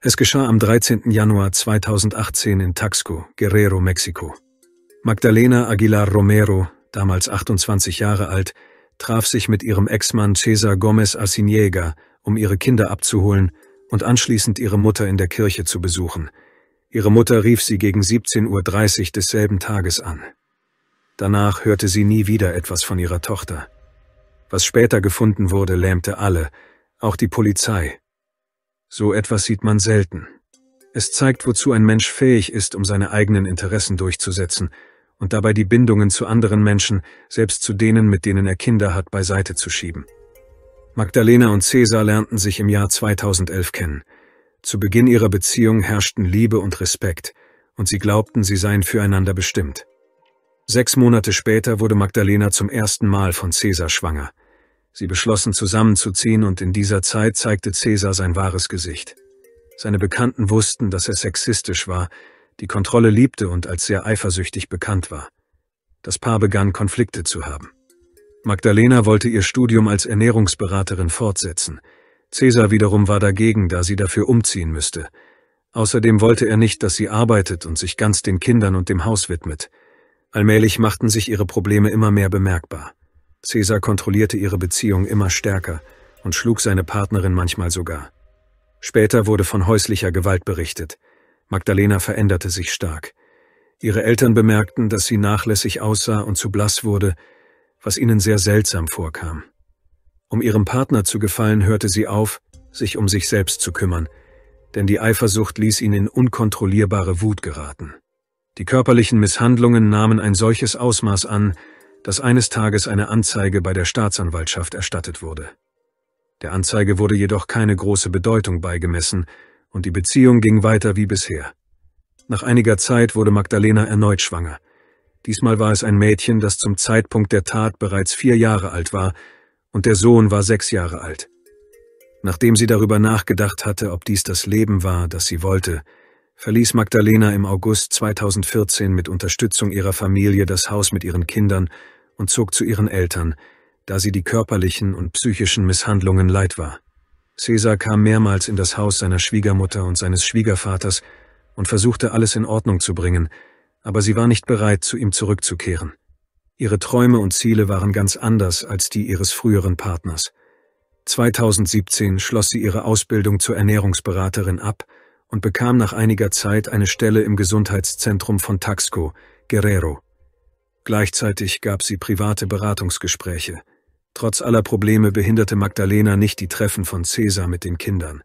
Es geschah am 13. Januar 2018 in Taxco, Guerrero, Mexiko. Magdalena Aguilar Romero, damals 28 Jahre alt, traf sich mit ihrem Ex-Mann Cesar Gomez Asiniega, um ihre Kinder abzuholen und anschließend ihre Mutter in der Kirche zu besuchen. Ihre Mutter rief sie gegen 17.30 Uhr desselben Tages an. Danach hörte sie nie wieder etwas von ihrer Tochter. Was später gefunden wurde, lähmte alle, auch die Polizei, so etwas sieht man selten. Es zeigt, wozu ein Mensch fähig ist, um seine eigenen Interessen durchzusetzen und dabei die Bindungen zu anderen Menschen, selbst zu denen, mit denen er Kinder hat, beiseite zu schieben. Magdalena und Cäsar lernten sich im Jahr 2011 kennen. Zu Beginn ihrer Beziehung herrschten Liebe und Respekt, und sie glaubten, sie seien füreinander bestimmt. Sechs Monate später wurde Magdalena zum ersten Mal von Cäsar schwanger – Sie beschlossen zusammenzuziehen und in dieser Zeit zeigte Caesar sein wahres Gesicht. Seine Bekannten wussten, dass er sexistisch war, die Kontrolle liebte und als sehr eifersüchtig bekannt war. Das Paar begann Konflikte zu haben. Magdalena wollte ihr Studium als Ernährungsberaterin fortsetzen. Cäsar wiederum war dagegen, da sie dafür umziehen müsste. Außerdem wollte er nicht, dass sie arbeitet und sich ganz den Kindern und dem Haus widmet. Allmählich machten sich ihre Probleme immer mehr bemerkbar. Cäsar kontrollierte ihre Beziehung immer stärker und schlug seine Partnerin manchmal sogar. Später wurde von häuslicher Gewalt berichtet. Magdalena veränderte sich stark. Ihre Eltern bemerkten, dass sie nachlässig aussah und zu blass wurde, was ihnen sehr seltsam vorkam. Um ihrem Partner zu gefallen, hörte sie auf, sich um sich selbst zu kümmern, denn die Eifersucht ließ ihn in unkontrollierbare Wut geraten. Die körperlichen Misshandlungen nahmen ein solches Ausmaß an, dass eines Tages eine Anzeige bei der Staatsanwaltschaft erstattet wurde. Der Anzeige wurde jedoch keine große Bedeutung beigemessen, und die Beziehung ging weiter wie bisher. Nach einiger Zeit wurde Magdalena erneut schwanger. Diesmal war es ein Mädchen, das zum Zeitpunkt der Tat bereits vier Jahre alt war, und der Sohn war sechs Jahre alt. Nachdem sie darüber nachgedacht hatte, ob dies das Leben war, das sie wollte, verließ Magdalena im August 2014 mit Unterstützung ihrer Familie das Haus mit ihren Kindern und zog zu ihren Eltern, da sie die körperlichen und psychischen Misshandlungen leid war. Cäsar kam mehrmals in das Haus seiner Schwiegermutter und seines Schwiegervaters und versuchte alles in Ordnung zu bringen, aber sie war nicht bereit, zu ihm zurückzukehren. Ihre Träume und Ziele waren ganz anders als die ihres früheren Partners. 2017 schloss sie ihre Ausbildung zur Ernährungsberaterin ab und bekam nach einiger Zeit eine Stelle im Gesundheitszentrum von Taxco, Guerrero, Gleichzeitig gab sie private Beratungsgespräche. Trotz aller Probleme behinderte Magdalena nicht die Treffen von Cäsar mit den Kindern.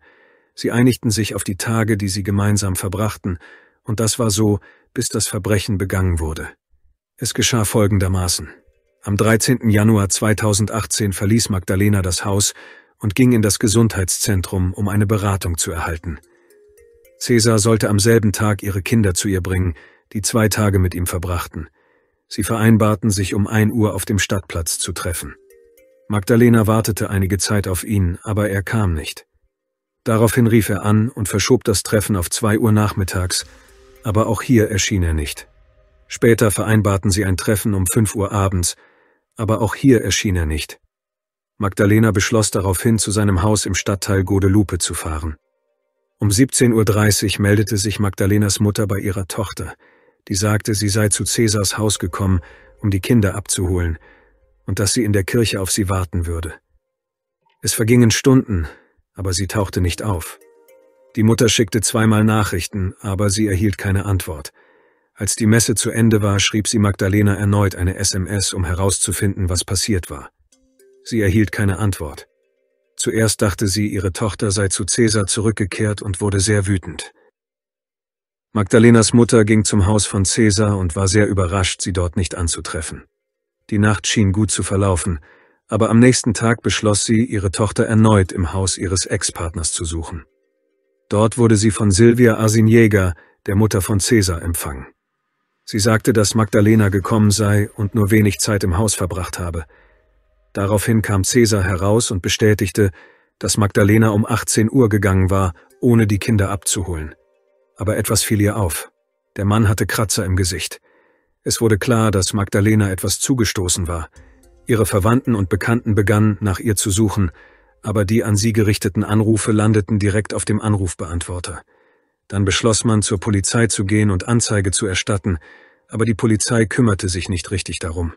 Sie einigten sich auf die Tage, die sie gemeinsam verbrachten, und das war so, bis das Verbrechen begangen wurde. Es geschah folgendermaßen. Am 13. Januar 2018 verließ Magdalena das Haus und ging in das Gesundheitszentrum, um eine Beratung zu erhalten. Cäsar sollte am selben Tag ihre Kinder zu ihr bringen, die zwei Tage mit ihm verbrachten – Sie vereinbarten sich um ein Uhr auf dem Stadtplatz zu treffen. Magdalena wartete einige Zeit auf ihn, aber er kam nicht. Daraufhin rief er an und verschob das Treffen auf zwei Uhr nachmittags, aber auch hier erschien er nicht. Später vereinbarten sie ein Treffen um fünf Uhr abends, aber auch hier erschien er nicht. Magdalena beschloss daraufhin, zu seinem Haus im Stadtteil Godelupe zu fahren. Um 17.30 Uhr meldete sich Magdalenas Mutter bei ihrer Tochter – die sagte, sie sei zu Cäsars Haus gekommen, um die Kinder abzuholen, und dass sie in der Kirche auf sie warten würde. Es vergingen Stunden, aber sie tauchte nicht auf. Die Mutter schickte zweimal Nachrichten, aber sie erhielt keine Antwort. Als die Messe zu Ende war, schrieb sie Magdalena erneut eine SMS, um herauszufinden, was passiert war. Sie erhielt keine Antwort. Zuerst dachte sie, ihre Tochter sei zu Cäsar zurückgekehrt und wurde sehr wütend. Magdalenas Mutter ging zum Haus von Cäsar und war sehr überrascht, sie dort nicht anzutreffen. Die Nacht schien gut zu verlaufen, aber am nächsten Tag beschloss sie, ihre Tochter erneut im Haus ihres Ex-Partners zu suchen. Dort wurde sie von Silvia Arsinjäger, der Mutter von Cäsar, empfangen. Sie sagte, dass Magdalena gekommen sei und nur wenig Zeit im Haus verbracht habe. Daraufhin kam Cäsar heraus und bestätigte, dass Magdalena um 18 Uhr gegangen war, ohne die Kinder abzuholen aber etwas fiel ihr auf. Der Mann hatte Kratzer im Gesicht. Es wurde klar, dass Magdalena etwas zugestoßen war. Ihre Verwandten und Bekannten begannen, nach ihr zu suchen, aber die an sie gerichteten Anrufe landeten direkt auf dem Anrufbeantworter. Dann beschloss man, zur Polizei zu gehen und Anzeige zu erstatten, aber die Polizei kümmerte sich nicht richtig darum.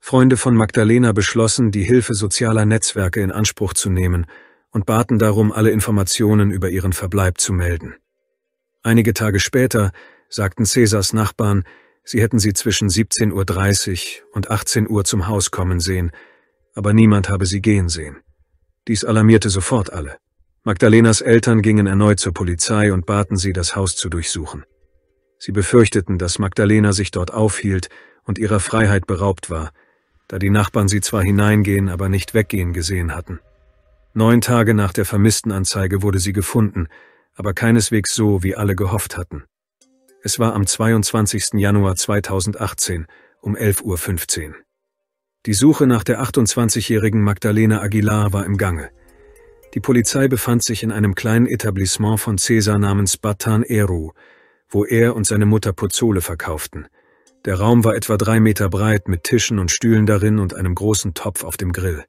Freunde von Magdalena beschlossen, die Hilfe sozialer Netzwerke in Anspruch zu nehmen und baten darum, alle Informationen über ihren Verbleib zu melden. Einige Tage später sagten Cäsars Nachbarn, sie hätten sie zwischen 17.30 Uhr und 18 Uhr zum Haus kommen sehen, aber niemand habe sie gehen sehen. Dies alarmierte sofort alle. Magdalenas Eltern gingen erneut zur Polizei und baten sie, das Haus zu durchsuchen. Sie befürchteten, dass Magdalena sich dort aufhielt und ihrer Freiheit beraubt war, da die Nachbarn sie zwar hineingehen, aber nicht weggehen gesehen hatten. Neun Tage nach der Vermisstenanzeige wurde sie gefunden, aber keineswegs so, wie alle gehofft hatten. Es war am 22. Januar 2018 um 11.15 Uhr. Die Suche nach der 28-jährigen Magdalena Aguilar war im Gange. Die Polizei befand sich in einem kleinen Etablissement von Cäsar namens Batan Eru, wo er und seine Mutter Pozole verkauften. Der Raum war etwa drei Meter breit mit Tischen und Stühlen darin und einem großen Topf auf dem Grill.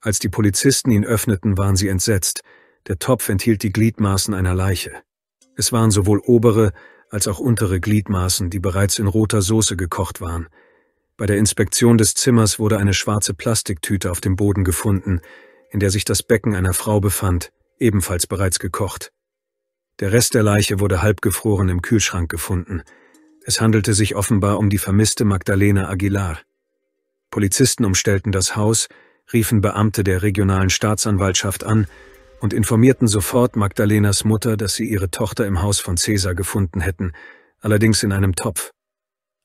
Als die Polizisten ihn öffneten, waren sie entsetzt – der Topf enthielt die Gliedmaßen einer Leiche. Es waren sowohl obere als auch untere Gliedmaßen, die bereits in roter Soße gekocht waren. Bei der Inspektion des Zimmers wurde eine schwarze Plastiktüte auf dem Boden gefunden, in der sich das Becken einer Frau befand, ebenfalls bereits gekocht. Der Rest der Leiche wurde halbgefroren im Kühlschrank gefunden. Es handelte sich offenbar um die vermisste Magdalena Aguilar. Polizisten umstellten das Haus, riefen Beamte der regionalen Staatsanwaltschaft an und informierten sofort Magdalenas Mutter, dass sie ihre Tochter im Haus von Cäsar gefunden hätten, allerdings in einem Topf.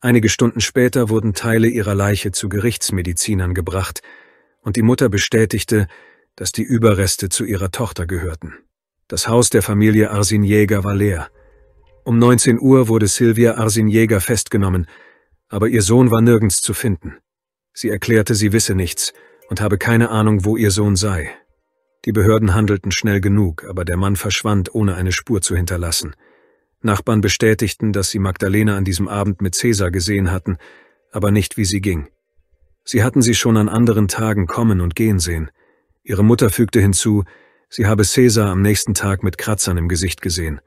Einige Stunden später wurden Teile ihrer Leiche zu Gerichtsmedizinern gebracht, und die Mutter bestätigte, dass die Überreste zu ihrer Tochter gehörten. Das Haus der Familie Arsinjäger war leer. Um 19 Uhr wurde Silvia Arsinjäger festgenommen, aber ihr Sohn war nirgends zu finden. Sie erklärte, sie wisse nichts und habe keine Ahnung, wo ihr Sohn sei. Die Behörden handelten schnell genug, aber der Mann verschwand, ohne eine Spur zu hinterlassen. Nachbarn bestätigten, dass sie Magdalena an diesem Abend mit Cäsar gesehen hatten, aber nicht, wie sie ging. Sie hatten sie schon an anderen Tagen kommen und gehen sehen. Ihre Mutter fügte hinzu, sie habe Cäsar am nächsten Tag mit Kratzern im Gesicht gesehen.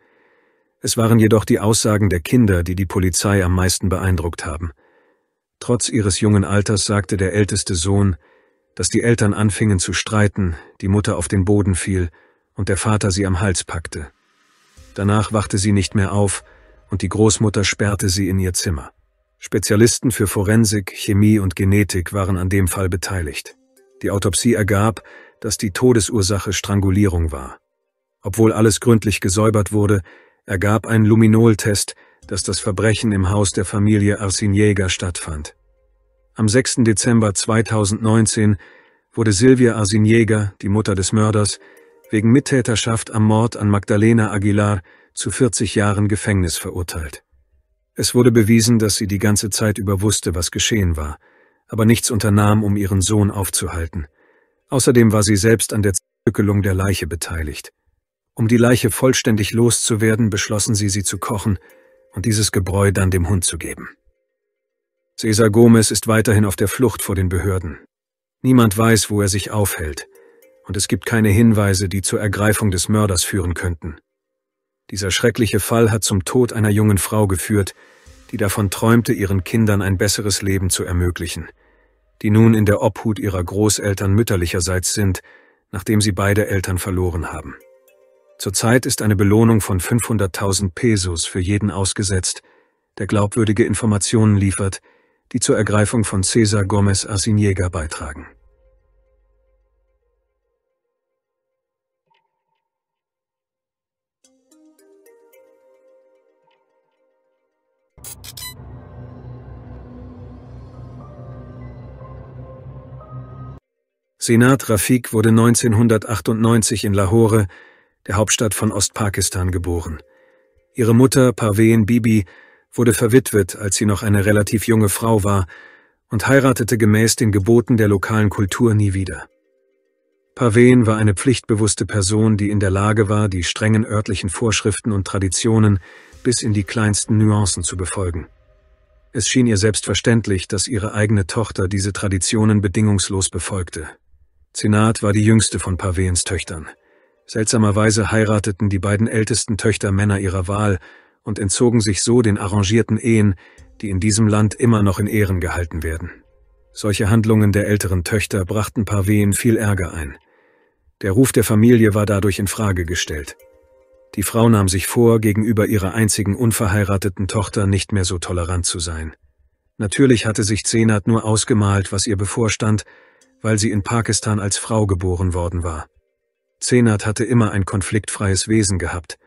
Es waren jedoch die Aussagen der Kinder, die die Polizei am meisten beeindruckt haben. Trotz ihres jungen Alters sagte der älteste Sohn, dass die Eltern anfingen zu streiten, die Mutter auf den Boden fiel und der Vater sie am Hals packte. Danach wachte sie nicht mehr auf und die Großmutter sperrte sie in ihr Zimmer. Spezialisten für Forensik, Chemie und Genetik waren an dem Fall beteiligt. Die Autopsie ergab, dass die Todesursache Strangulierung war. Obwohl alles gründlich gesäubert wurde, ergab ein Luminoltest, dass das Verbrechen im Haus der Familie Arsinjäger stattfand. Am 6. Dezember 2019 wurde Silvia Arsinjega, die Mutter des Mörders, wegen Mittäterschaft am Mord an Magdalena Aguilar zu 40 Jahren Gefängnis verurteilt. Es wurde bewiesen, dass sie die ganze Zeit über wusste, was geschehen war, aber nichts unternahm, um ihren Sohn aufzuhalten. Außerdem war sie selbst an der Zerstückelung der Leiche beteiligt. Um die Leiche vollständig loszuwerden, beschlossen sie, sie zu kochen und dieses Gebräu dann dem Hund zu geben. Cesar Gomez ist weiterhin auf der Flucht vor den Behörden. Niemand weiß, wo er sich aufhält, und es gibt keine Hinweise, die zur Ergreifung des Mörders führen könnten. Dieser schreckliche Fall hat zum Tod einer jungen Frau geführt, die davon träumte, ihren Kindern ein besseres Leben zu ermöglichen, die nun in der Obhut ihrer Großeltern mütterlicherseits sind, nachdem sie beide Eltern verloren haben. Zurzeit ist eine Belohnung von 500.000 Pesos für jeden ausgesetzt, der glaubwürdige Informationen liefert, die zur Ergreifung von Cesar Gomez Asiniega beitragen. Senat Rafiq wurde 1998 in Lahore, der Hauptstadt von Ostpakistan, geboren. Ihre Mutter Parveen Bibi wurde verwitwet, als sie noch eine relativ junge Frau war, und heiratete gemäß den Geboten der lokalen Kultur nie wieder. Paveen war eine pflichtbewusste Person, die in der Lage war, die strengen örtlichen Vorschriften und Traditionen bis in die kleinsten Nuancen zu befolgen. Es schien ihr selbstverständlich, dass ihre eigene Tochter diese Traditionen bedingungslos befolgte. Zenat war die jüngste von Paveens Töchtern. Seltsamerweise heirateten die beiden ältesten Töchter Männer ihrer Wahl, und entzogen sich so den arrangierten Ehen, die in diesem Land immer noch in Ehren gehalten werden. Solche Handlungen der älteren Töchter brachten Parveen viel Ärger ein. Der Ruf der Familie war dadurch in Frage gestellt. Die Frau nahm sich vor, gegenüber ihrer einzigen unverheirateten Tochter nicht mehr so tolerant zu sein. Natürlich hatte sich Zenat nur ausgemalt, was ihr bevorstand, weil sie in Pakistan als Frau geboren worden war. Zenat hatte immer ein konfliktfreies Wesen gehabt.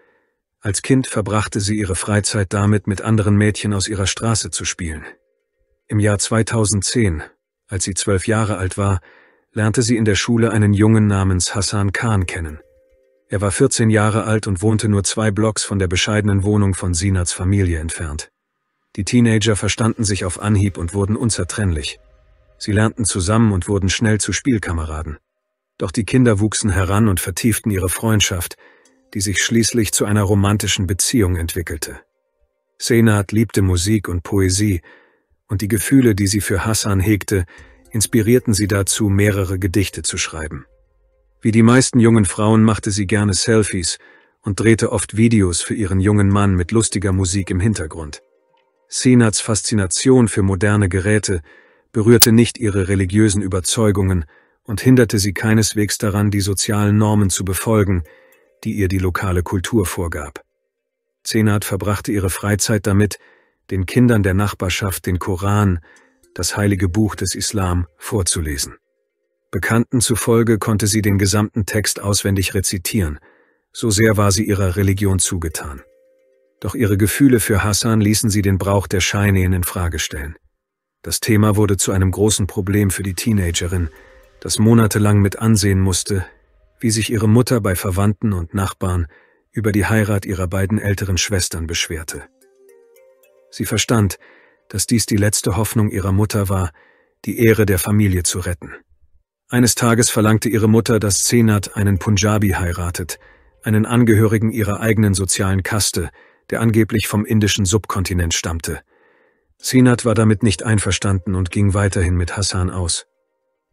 Als Kind verbrachte sie ihre Freizeit damit, mit anderen Mädchen aus ihrer Straße zu spielen. Im Jahr 2010, als sie zwölf Jahre alt war, lernte sie in der Schule einen Jungen namens Hassan Khan kennen. Er war 14 Jahre alt und wohnte nur zwei Blocks von der bescheidenen Wohnung von Sinats Familie entfernt. Die Teenager verstanden sich auf Anhieb und wurden unzertrennlich. Sie lernten zusammen und wurden schnell zu Spielkameraden. Doch die Kinder wuchsen heran und vertieften ihre Freundschaft – die sich schließlich zu einer romantischen Beziehung entwickelte. Senat liebte Musik und Poesie, und die Gefühle, die sie für Hassan hegte, inspirierten sie dazu, mehrere Gedichte zu schreiben. Wie die meisten jungen Frauen machte sie gerne Selfies und drehte oft Videos für ihren jungen Mann mit lustiger Musik im Hintergrund. Senats Faszination für moderne Geräte berührte nicht ihre religiösen Überzeugungen und hinderte sie keineswegs daran, die sozialen Normen zu befolgen, die ihr die lokale Kultur vorgab. Zenat verbrachte ihre Freizeit damit, den Kindern der Nachbarschaft den Koran, das heilige Buch des Islam, vorzulesen. Bekannten zufolge konnte sie den gesamten Text auswendig rezitieren, so sehr war sie ihrer Religion zugetan. Doch ihre Gefühle für Hassan ließen sie den Brauch der Scheinehen in Frage stellen. Das Thema wurde zu einem großen Problem für die Teenagerin, das monatelang mit ansehen musste, wie sich ihre Mutter bei Verwandten und Nachbarn über die Heirat ihrer beiden älteren Schwestern beschwerte. Sie verstand, dass dies die letzte Hoffnung ihrer Mutter war, die Ehre der Familie zu retten. Eines Tages verlangte ihre Mutter, dass Zenat einen Punjabi heiratet, einen Angehörigen ihrer eigenen sozialen Kaste, der angeblich vom indischen Subkontinent stammte. Zenat war damit nicht einverstanden und ging weiterhin mit Hassan aus.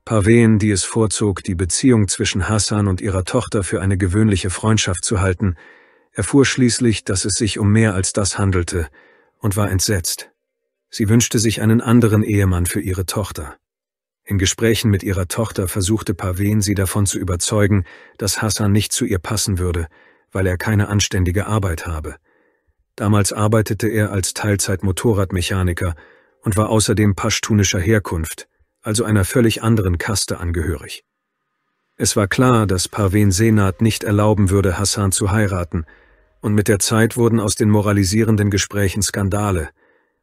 Parven, die es vorzog, die Beziehung zwischen Hassan und ihrer Tochter für eine gewöhnliche Freundschaft zu halten, erfuhr schließlich, dass es sich um mehr als das handelte und war entsetzt. Sie wünschte sich einen anderen Ehemann für ihre Tochter. In Gesprächen mit ihrer Tochter versuchte Parven sie davon zu überzeugen, dass Hassan nicht zu ihr passen würde, weil er keine anständige Arbeit habe. Damals arbeitete er als Teilzeit-Motorradmechaniker und war außerdem paschtunischer Herkunft – also einer völlig anderen Kaste angehörig. Es war klar, dass Parven Senat nicht erlauben würde, Hassan zu heiraten, und mit der Zeit wurden aus den moralisierenden Gesprächen Skandale,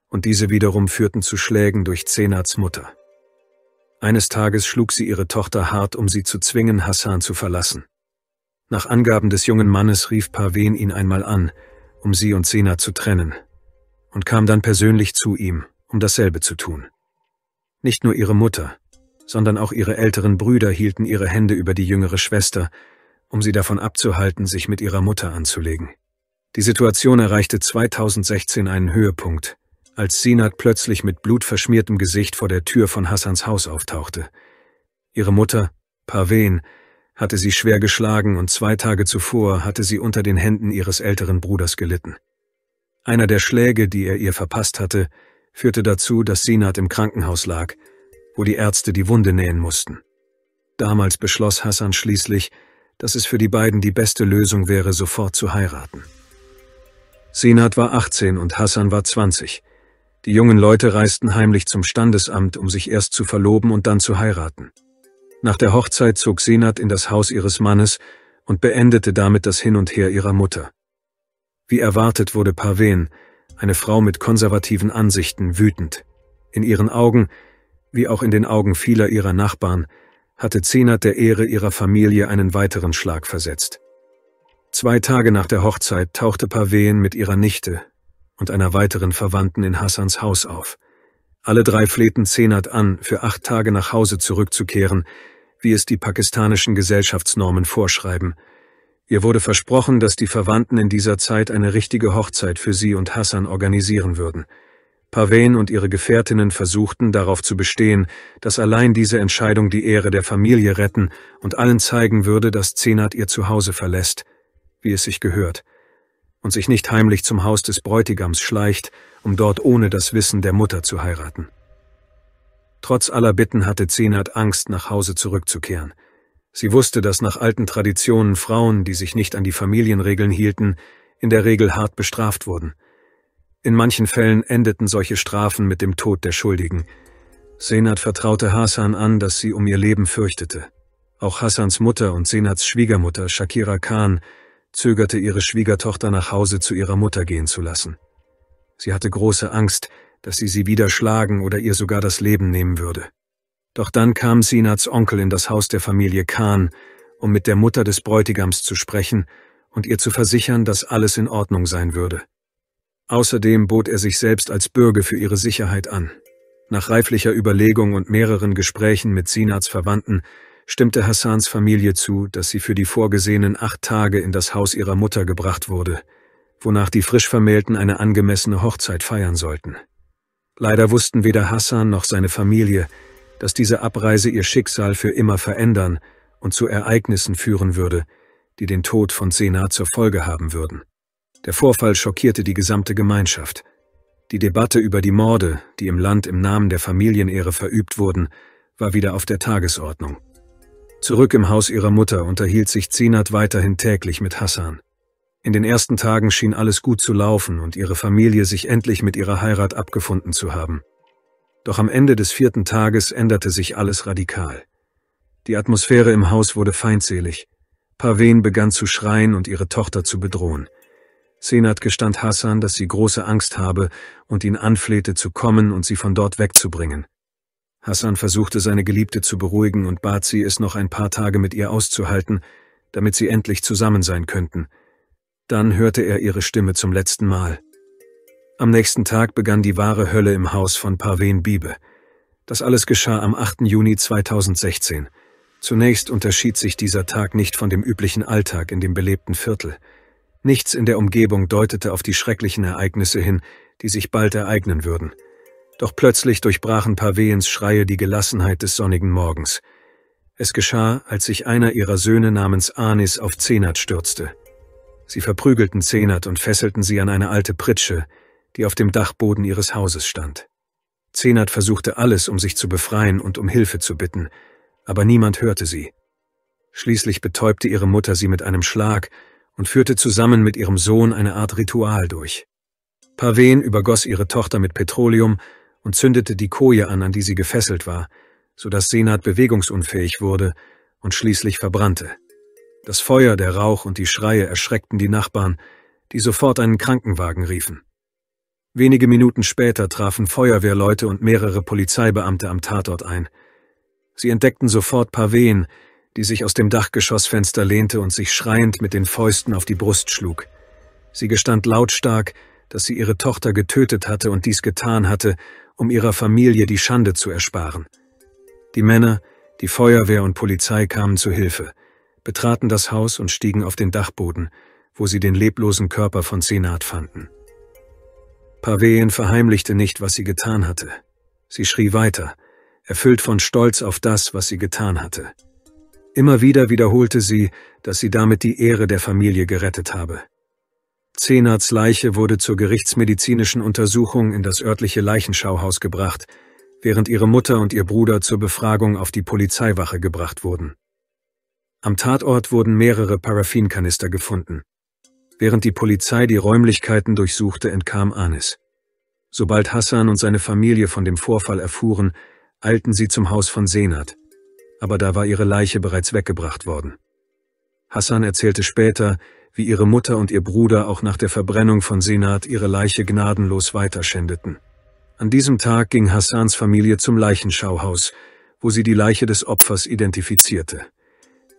und diese wiederum führten zu Schlägen durch Senats Mutter. Eines Tages schlug sie ihre Tochter hart, um sie zu zwingen, Hassan zu verlassen. Nach Angaben des jungen Mannes rief Parven ihn einmal an, um sie und Senat zu trennen, und kam dann persönlich zu ihm, um dasselbe zu tun. Nicht nur ihre Mutter, sondern auch ihre älteren Brüder hielten ihre Hände über die jüngere Schwester, um sie davon abzuhalten, sich mit ihrer Mutter anzulegen. Die Situation erreichte 2016 einen Höhepunkt, als Sinat plötzlich mit blutverschmiertem Gesicht vor der Tür von Hassans Haus auftauchte. Ihre Mutter, Parven, hatte sie schwer geschlagen und zwei Tage zuvor hatte sie unter den Händen ihres älteren Bruders gelitten. Einer der Schläge, die er ihr verpasst hatte, führte dazu, dass Sinat im Krankenhaus lag, wo die Ärzte die Wunde nähen mussten. Damals beschloss Hassan schließlich, dass es für die beiden die beste Lösung wäre, sofort zu heiraten. Sinat war 18 und Hassan war 20. Die jungen Leute reisten heimlich zum Standesamt, um sich erst zu verloben und dann zu heiraten. Nach der Hochzeit zog Sinat in das Haus ihres Mannes und beendete damit das Hin und Her ihrer Mutter. Wie erwartet wurde Parven, eine Frau mit konservativen Ansichten, wütend. In ihren Augen, wie auch in den Augen vieler ihrer Nachbarn, hatte Zenat der Ehre ihrer Familie einen weiteren Schlag versetzt. Zwei Tage nach der Hochzeit tauchte Paven mit ihrer Nichte und einer weiteren Verwandten in Hassans Haus auf. Alle drei flehten Zenat an, für acht Tage nach Hause zurückzukehren, wie es die pakistanischen Gesellschaftsnormen vorschreiben – Ihr wurde versprochen, dass die Verwandten in dieser Zeit eine richtige Hochzeit für sie und Hassan organisieren würden. Parven und ihre Gefährtinnen versuchten darauf zu bestehen, dass allein diese Entscheidung die Ehre der Familie retten und allen zeigen würde, dass Zenat ihr Zuhause verlässt, wie es sich gehört, und sich nicht heimlich zum Haus des Bräutigams schleicht, um dort ohne das Wissen der Mutter zu heiraten. Trotz aller Bitten hatte Zenat Angst, nach Hause zurückzukehren – Sie wusste, dass nach alten Traditionen Frauen, die sich nicht an die Familienregeln hielten, in der Regel hart bestraft wurden. In manchen Fällen endeten solche Strafen mit dem Tod der Schuldigen. Senat vertraute Hassan an, dass sie um ihr Leben fürchtete. Auch Hassans Mutter und Senats Schwiegermutter Shakira Khan zögerte ihre Schwiegertochter nach Hause zu ihrer Mutter gehen zu lassen. Sie hatte große Angst, dass sie sie wieder schlagen oder ihr sogar das Leben nehmen würde. Doch dann kam Sinats Onkel in das Haus der Familie Khan, um mit der Mutter des Bräutigams zu sprechen und ihr zu versichern, dass alles in Ordnung sein würde. Außerdem bot er sich selbst als Bürger für ihre Sicherheit an. Nach reiflicher Überlegung und mehreren Gesprächen mit Sinats Verwandten stimmte Hassans Familie zu, dass sie für die vorgesehenen acht Tage in das Haus ihrer Mutter gebracht wurde, wonach die Frischvermählten eine angemessene Hochzeit feiern sollten. Leider wussten weder Hassan noch seine Familie, dass diese Abreise ihr Schicksal für immer verändern und zu Ereignissen führen würde, die den Tod von Sena zur Folge haben würden. Der Vorfall schockierte die gesamte Gemeinschaft. Die Debatte über die Morde, die im Land im Namen der Familienehre verübt wurden, war wieder auf der Tagesordnung. Zurück im Haus ihrer Mutter unterhielt sich Zenat weiterhin täglich mit Hassan. In den ersten Tagen schien alles gut zu laufen und ihre Familie sich endlich mit ihrer Heirat abgefunden zu haben. Doch am Ende des vierten Tages änderte sich alles radikal. Die Atmosphäre im Haus wurde feindselig. Parven begann zu schreien und ihre Tochter zu bedrohen. Senat gestand Hassan, dass sie große Angst habe und ihn anflehte zu kommen und sie von dort wegzubringen. Hassan versuchte seine Geliebte zu beruhigen und bat sie, es noch ein paar Tage mit ihr auszuhalten, damit sie endlich zusammen sein könnten. Dann hörte er ihre Stimme zum letzten Mal. Am nächsten Tag begann die wahre Hölle im Haus von Parveen Biebe. Das alles geschah am 8. Juni 2016. Zunächst unterschied sich dieser Tag nicht von dem üblichen Alltag in dem belebten Viertel. Nichts in der Umgebung deutete auf die schrecklichen Ereignisse hin, die sich bald ereignen würden. Doch plötzlich durchbrachen Parveens Schreie die Gelassenheit des sonnigen Morgens. Es geschah, als sich einer ihrer Söhne namens Anis auf Zenat stürzte. Sie verprügelten Zenat und fesselten sie an eine alte Pritsche, die auf dem Dachboden ihres Hauses stand. Zenat versuchte alles, um sich zu befreien und um Hilfe zu bitten, aber niemand hörte sie. Schließlich betäubte ihre Mutter sie mit einem Schlag und führte zusammen mit ihrem Sohn eine Art Ritual durch. Paven übergoss ihre Tochter mit Petroleum und zündete die Koje an, an die sie gefesselt war, so dass Senat bewegungsunfähig wurde und schließlich verbrannte. Das Feuer, der Rauch und die Schreie erschreckten die Nachbarn, die sofort einen Krankenwagen riefen. Wenige Minuten später trafen Feuerwehrleute und mehrere Polizeibeamte am Tatort ein. Sie entdeckten sofort Paveen, die sich aus dem Dachgeschossfenster lehnte und sich schreiend mit den Fäusten auf die Brust schlug. Sie gestand lautstark, dass sie ihre Tochter getötet hatte und dies getan hatte, um ihrer Familie die Schande zu ersparen. Die Männer, die Feuerwehr und Polizei kamen zu Hilfe, betraten das Haus und stiegen auf den Dachboden, wo sie den leblosen Körper von Senat fanden. Paven verheimlichte nicht, was sie getan hatte. Sie schrie weiter, erfüllt von Stolz auf das, was sie getan hatte. Immer wieder wiederholte sie, dass sie damit die Ehre der Familie gerettet habe. Zenats Leiche wurde zur gerichtsmedizinischen Untersuchung in das örtliche Leichenschauhaus gebracht, während ihre Mutter und ihr Bruder zur Befragung auf die Polizeiwache gebracht wurden. Am Tatort wurden mehrere Paraffinkanister gefunden. Während die Polizei die Räumlichkeiten durchsuchte, entkam Anis. Sobald Hassan und seine Familie von dem Vorfall erfuhren, eilten sie zum Haus von Senat, aber da war ihre Leiche bereits weggebracht worden. Hassan erzählte später, wie ihre Mutter und ihr Bruder auch nach der Verbrennung von Senat ihre Leiche gnadenlos weiterschändeten. An diesem Tag ging Hassans Familie zum Leichenschauhaus, wo sie die Leiche des Opfers identifizierte.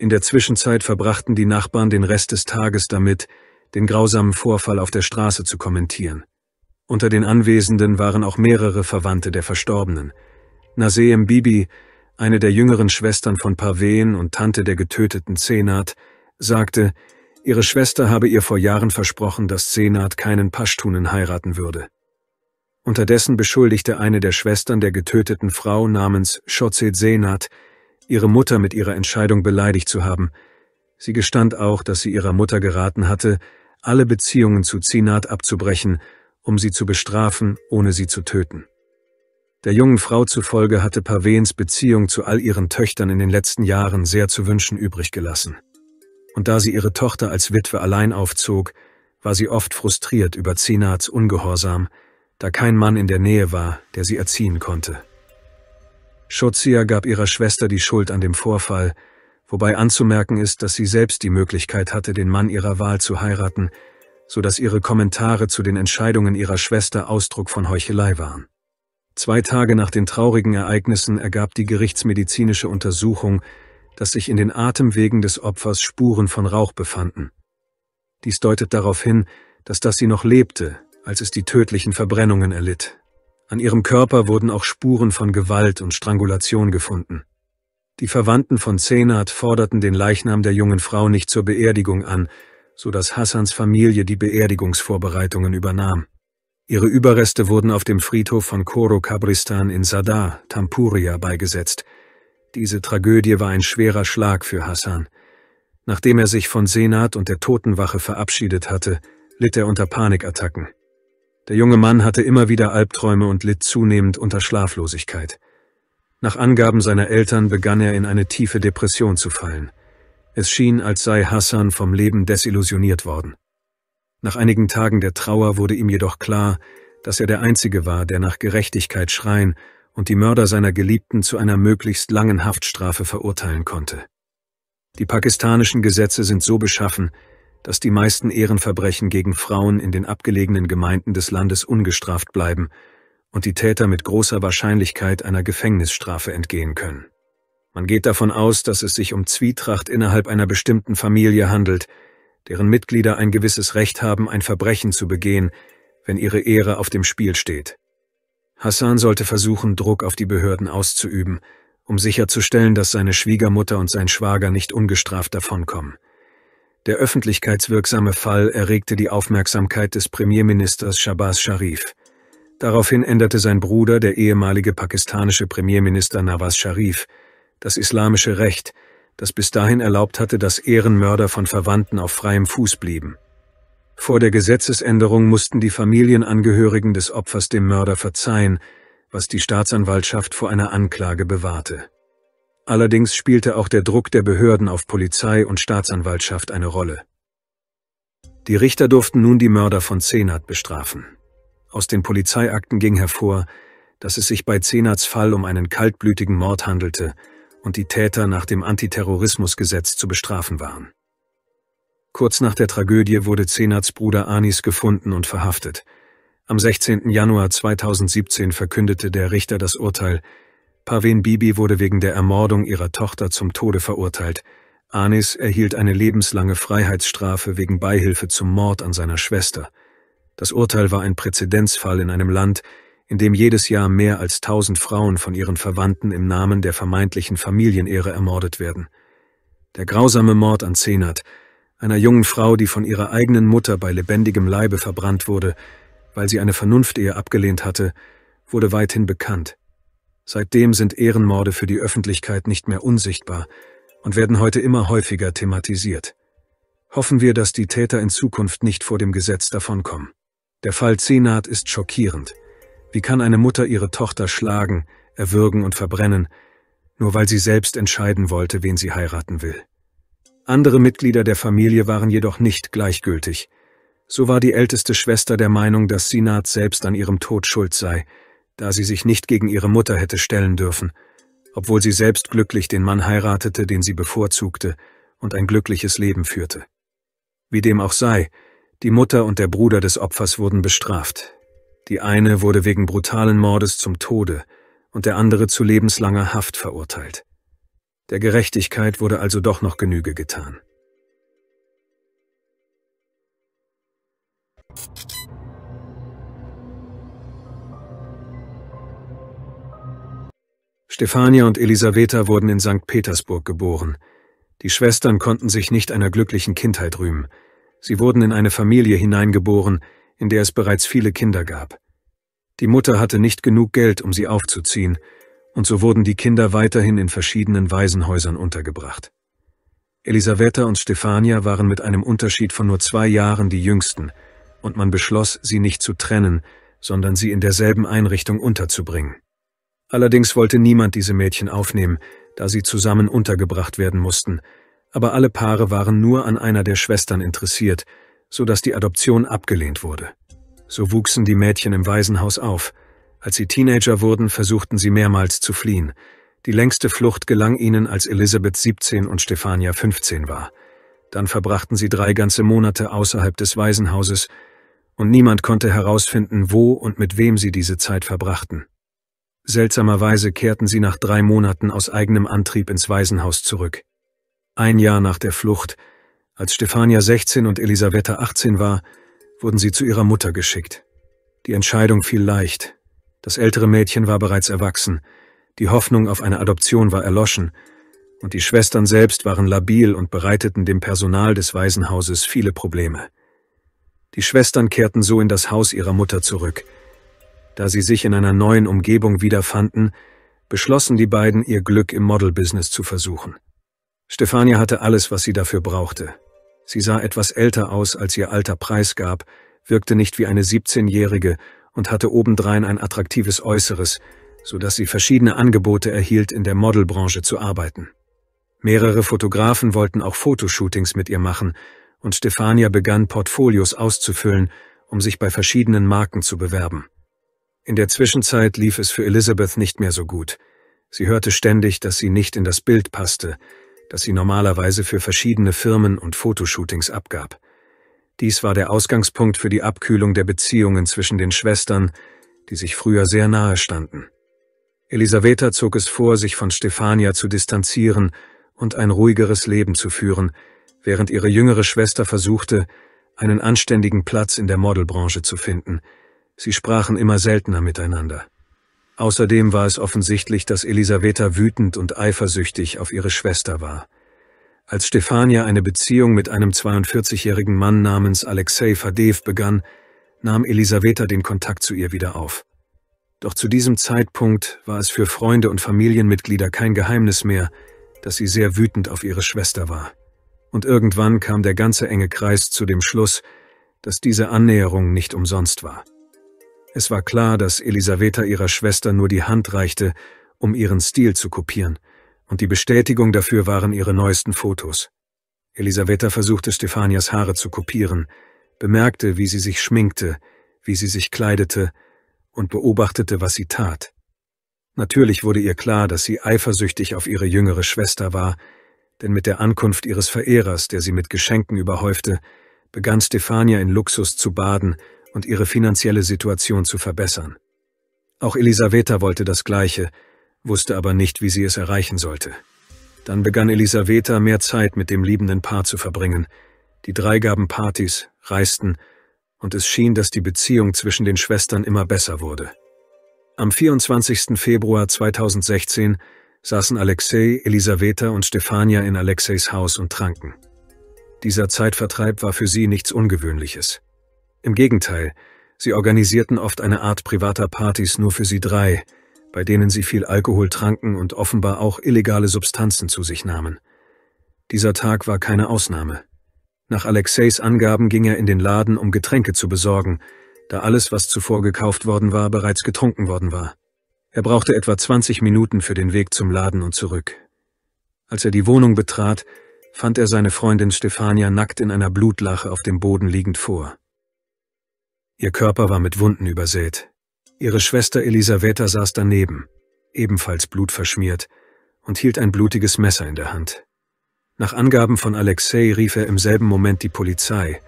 In der Zwischenzeit verbrachten die Nachbarn den Rest des Tages damit, den grausamen Vorfall auf der Straße zu kommentieren. Unter den Anwesenden waren auch mehrere Verwandte der Verstorbenen. Naseem Bibi, eine der jüngeren Schwestern von Parven und Tante der getöteten Zenat, sagte, ihre Schwester habe ihr vor Jahren versprochen, dass Zenat keinen Paschtunen heiraten würde. Unterdessen beschuldigte eine der Schwestern der getöteten Frau namens Schozet Zenat, ihre Mutter mit ihrer Entscheidung beleidigt zu haben. Sie gestand auch, dass sie ihrer Mutter geraten hatte, alle Beziehungen zu Zinat abzubrechen, um sie zu bestrafen, ohne sie zu töten. Der jungen Frau zufolge hatte Pavens Beziehung zu all ihren Töchtern in den letzten Jahren sehr zu wünschen übrig gelassen. Und da sie ihre Tochter als Witwe allein aufzog, war sie oft frustriert über Zinats Ungehorsam, da kein Mann in der Nähe war, der sie erziehen konnte. Schozia gab ihrer Schwester die Schuld an dem Vorfall, wobei anzumerken ist, dass sie selbst die Möglichkeit hatte, den Mann ihrer Wahl zu heiraten, so dass ihre Kommentare zu den Entscheidungen ihrer Schwester Ausdruck von Heuchelei waren. Zwei Tage nach den traurigen Ereignissen ergab die gerichtsmedizinische Untersuchung, dass sich in den Atemwegen des Opfers Spuren von Rauch befanden. Dies deutet darauf hin, dass das sie noch lebte, als es die tödlichen Verbrennungen erlitt. An ihrem Körper wurden auch Spuren von Gewalt und Strangulation gefunden. Die Verwandten von Senat forderten den Leichnam der jungen Frau nicht zur Beerdigung an, so dass Hassans Familie die Beerdigungsvorbereitungen übernahm. Ihre Überreste wurden auf dem Friedhof von Koro Kabristan in Sadar, Tampuria, beigesetzt. Diese Tragödie war ein schwerer Schlag für Hassan. Nachdem er sich von Senat und der Totenwache verabschiedet hatte, litt er unter Panikattacken. Der junge Mann hatte immer wieder Albträume und litt zunehmend unter Schlaflosigkeit. Nach Angaben seiner Eltern begann er in eine tiefe Depression zu fallen. Es schien, als sei Hassan vom Leben desillusioniert worden. Nach einigen Tagen der Trauer wurde ihm jedoch klar, dass er der Einzige war, der nach Gerechtigkeit schreien und die Mörder seiner Geliebten zu einer möglichst langen Haftstrafe verurteilen konnte. Die pakistanischen Gesetze sind so beschaffen, dass die meisten Ehrenverbrechen gegen Frauen in den abgelegenen Gemeinden des Landes ungestraft bleiben und die Täter mit großer Wahrscheinlichkeit einer Gefängnisstrafe entgehen können. Man geht davon aus, dass es sich um Zwietracht innerhalb einer bestimmten Familie handelt, deren Mitglieder ein gewisses Recht haben, ein Verbrechen zu begehen, wenn ihre Ehre auf dem Spiel steht. Hassan sollte versuchen, Druck auf die Behörden auszuüben, um sicherzustellen, dass seine Schwiegermutter und sein Schwager nicht ungestraft davonkommen. Der öffentlichkeitswirksame Fall erregte die Aufmerksamkeit des Premierministers Shabazz Sharif. Daraufhin änderte sein Bruder, der ehemalige pakistanische Premierminister Nawaz Sharif, das islamische Recht, das bis dahin erlaubt hatte, dass Ehrenmörder von Verwandten auf freiem Fuß blieben. Vor der Gesetzesänderung mussten die Familienangehörigen des Opfers dem Mörder verzeihen, was die Staatsanwaltschaft vor einer Anklage bewahrte. Allerdings spielte auch der Druck der Behörden auf Polizei und Staatsanwaltschaft eine Rolle. Die Richter durften nun die Mörder von Zenat bestrafen. Aus den Polizeiakten ging hervor, dass es sich bei Zenats Fall um einen kaltblütigen Mord handelte und die Täter nach dem Antiterrorismusgesetz zu bestrafen waren. Kurz nach der Tragödie wurde Zenats Bruder Anis gefunden und verhaftet. Am 16. Januar 2017 verkündete der Richter das Urteil. Pavin Bibi wurde wegen der Ermordung ihrer Tochter zum Tode verurteilt. Anis erhielt eine lebenslange Freiheitsstrafe wegen Beihilfe zum Mord an seiner Schwester – das Urteil war ein Präzedenzfall in einem Land, in dem jedes Jahr mehr als tausend Frauen von ihren Verwandten im Namen der vermeintlichen Familienehre ermordet werden. Der grausame Mord an Zenat, einer jungen Frau, die von ihrer eigenen Mutter bei lebendigem Leibe verbrannt wurde, weil sie eine Vernunftehe abgelehnt hatte, wurde weithin bekannt. Seitdem sind Ehrenmorde für die Öffentlichkeit nicht mehr unsichtbar und werden heute immer häufiger thematisiert. Hoffen wir, dass die Täter in Zukunft nicht vor dem Gesetz davonkommen. Der Fall Zenat ist schockierend. Wie kann eine Mutter ihre Tochter schlagen, erwürgen und verbrennen, nur weil sie selbst entscheiden wollte, wen sie heiraten will? Andere Mitglieder der Familie waren jedoch nicht gleichgültig. So war die älteste Schwester der Meinung, dass Sinat selbst an ihrem Tod schuld sei, da sie sich nicht gegen ihre Mutter hätte stellen dürfen, obwohl sie selbst glücklich den Mann heiratete, den sie bevorzugte und ein glückliches Leben führte. Wie dem auch sei, die Mutter und der Bruder des Opfers wurden bestraft. Die eine wurde wegen brutalen Mordes zum Tode und der andere zu lebenslanger Haft verurteilt. Der Gerechtigkeit wurde also doch noch Genüge getan. Stefania und Elisaveta wurden in St. Petersburg geboren. Die Schwestern konnten sich nicht einer glücklichen Kindheit rühmen. Sie wurden in eine Familie hineingeboren, in der es bereits viele Kinder gab. Die Mutter hatte nicht genug Geld, um sie aufzuziehen, und so wurden die Kinder weiterhin in verschiedenen Waisenhäusern untergebracht. Elisabetta und Stefania waren mit einem Unterschied von nur zwei Jahren die jüngsten, und man beschloss, sie nicht zu trennen, sondern sie in derselben Einrichtung unterzubringen. Allerdings wollte niemand diese Mädchen aufnehmen, da sie zusammen untergebracht werden mussten, aber alle Paare waren nur an einer der Schwestern interessiert, so dass die Adoption abgelehnt wurde. So wuchsen die Mädchen im Waisenhaus auf. Als sie Teenager wurden, versuchten sie mehrmals zu fliehen. Die längste Flucht gelang ihnen, als Elisabeth 17 und Stefania 15 war. Dann verbrachten sie drei ganze Monate außerhalb des Waisenhauses, und niemand konnte herausfinden, wo und mit wem sie diese Zeit verbrachten. Seltsamerweise kehrten sie nach drei Monaten aus eigenem Antrieb ins Waisenhaus zurück. Ein Jahr nach der Flucht, als Stefania 16 und Elisabetta 18 war, wurden sie zu ihrer Mutter geschickt. Die Entscheidung fiel leicht. Das ältere Mädchen war bereits erwachsen, die Hoffnung auf eine Adoption war erloschen, und die Schwestern selbst waren labil und bereiteten dem Personal des Waisenhauses viele Probleme. Die Schwestern kehrten so in das Haus ihrer Mutter zurück. Da sie sich in einer neuen Umgebung wiederfanden, beschlossen die beiden, ihr Glück im Model-Business zu versuchen. Stefania hatte alles, was sie dafür brauchte. Sie sah etwas älter aus, als ihr Alter Preis gab, wirkte nicht wie eine 17-Jährige und hatte obendrein ein attraktives Äußeres, so dass sie verschiedene Angebote erhielt, in der Modelbranche zu arbeiten. Mehrere Fotografen wollten auch Fotoshootings mit ihr machen, und Stefania begann, Portfolios auszufüllen, um sich bei verschiedenen Marken zu bewerben. In der Zwischenzeit lief es für Elizabeth nicht mehr so gut. Sie hörte ständig, dass sie nicht in das Bild passte, das sie normalerweise für verschiedene Firmen und Fotoshootings abgab. Dies war der Ausgangspunkt für die Abkühlung der Beziehungen zwischen den Schwestern, die sich früher sehr nahe standen. Elisaveta zog es vor, sich von Stefania zu distanzieren und ein ruhigeres Leben zu führen, während ihre jüngere Schwester versuchte, einen anständigen Platz in der Modelbranche zu finden. Sie sprachen immer seltener miteinander. Außerdem war es offensichtlich, dass Elisabetta wütend und eifersüchtig auf ihre Schwester war. Als Stefania eine Beziehung mit einem 42-jährigen Mann namens Alexei Fadev begann, nahm Elisabetta den Kontakt zu ihr wieder auf. Doch zu diesem Zeitpunkt war es für Freunde und Familienmitglieder kein Geheimnis mehr, dass sie sehr wütend auf ihre Schwester war. Und irgendwann kam der ganze enge Kreis zu dem Schluss, dass diese Annäherung nicht umsonst war. Es war klar, dass Elisaveta ihrer Schwester nur die Hand reichte, um ihren Stil zu kopieren, und die Bestätigung dafür waren ihre neuesten Fotos. Elisaveta versuchte Stefanias Haare zu kopieren, bemerkte, wie sie sich schminkte, wie sie sich kleidete und beobachtete, was sie tat. Natürlich wurde ihr klar, dass sie eifersüchtig auf ihre jüngere Schwester war, denn mit der Ankunft ihres Verehrers, der sie mit Geschenken überhäufte, begann Stefania in Luxus zu baden und ihre finanzielle Situation zu verbessern. Auch Elisaveta wollte das Gleiche, wusste aber nicht, wie sie es erreichen sollte. Dann begann Elisaveta mehr Zeit mit dem liebenden Paar zu verbringen. Die drei gaben Partys, reisten, und es schien, dass die Beziehung zwischen den Schwestern immer besser wurde. Am 24. Februar 2016 saßen Alexei, Elisaveta und Stefania in Alexeis Haus und tranken. Dieser Zeitvertreib war für sie nichts Ungewöhnliches. Im Gegenteil, sie organisierten oft eine Art privater Partys nur für sie drei, bei denen sie viel Alkohol tranken und offenbar auch illegale Substanzen zu sich nahmen. Dieser Tag war keine Ausnahme. Nach Alexeis Angaben ging er in den Laden, um Getränke zu besorgen, da alles, was zuvor gekauft worden war, bereits getrunken worden war. Er brauchte etwa 20 Minuten für den Weg zum Laden und zurück. Als er die Wohnung betrat, fand er seine Freundin Stefania nackt in einer Blutlache auf dem Boden liegend vor. Ihr Körper war mit Wunden übersät. Ihre Schwester Elisaveta saß daneben, ebenfalls blutverschmiert, und hielt ein blutiges Messer in der Hand. Nach Angaben von Alexei rief er im selben Moment die Polizei,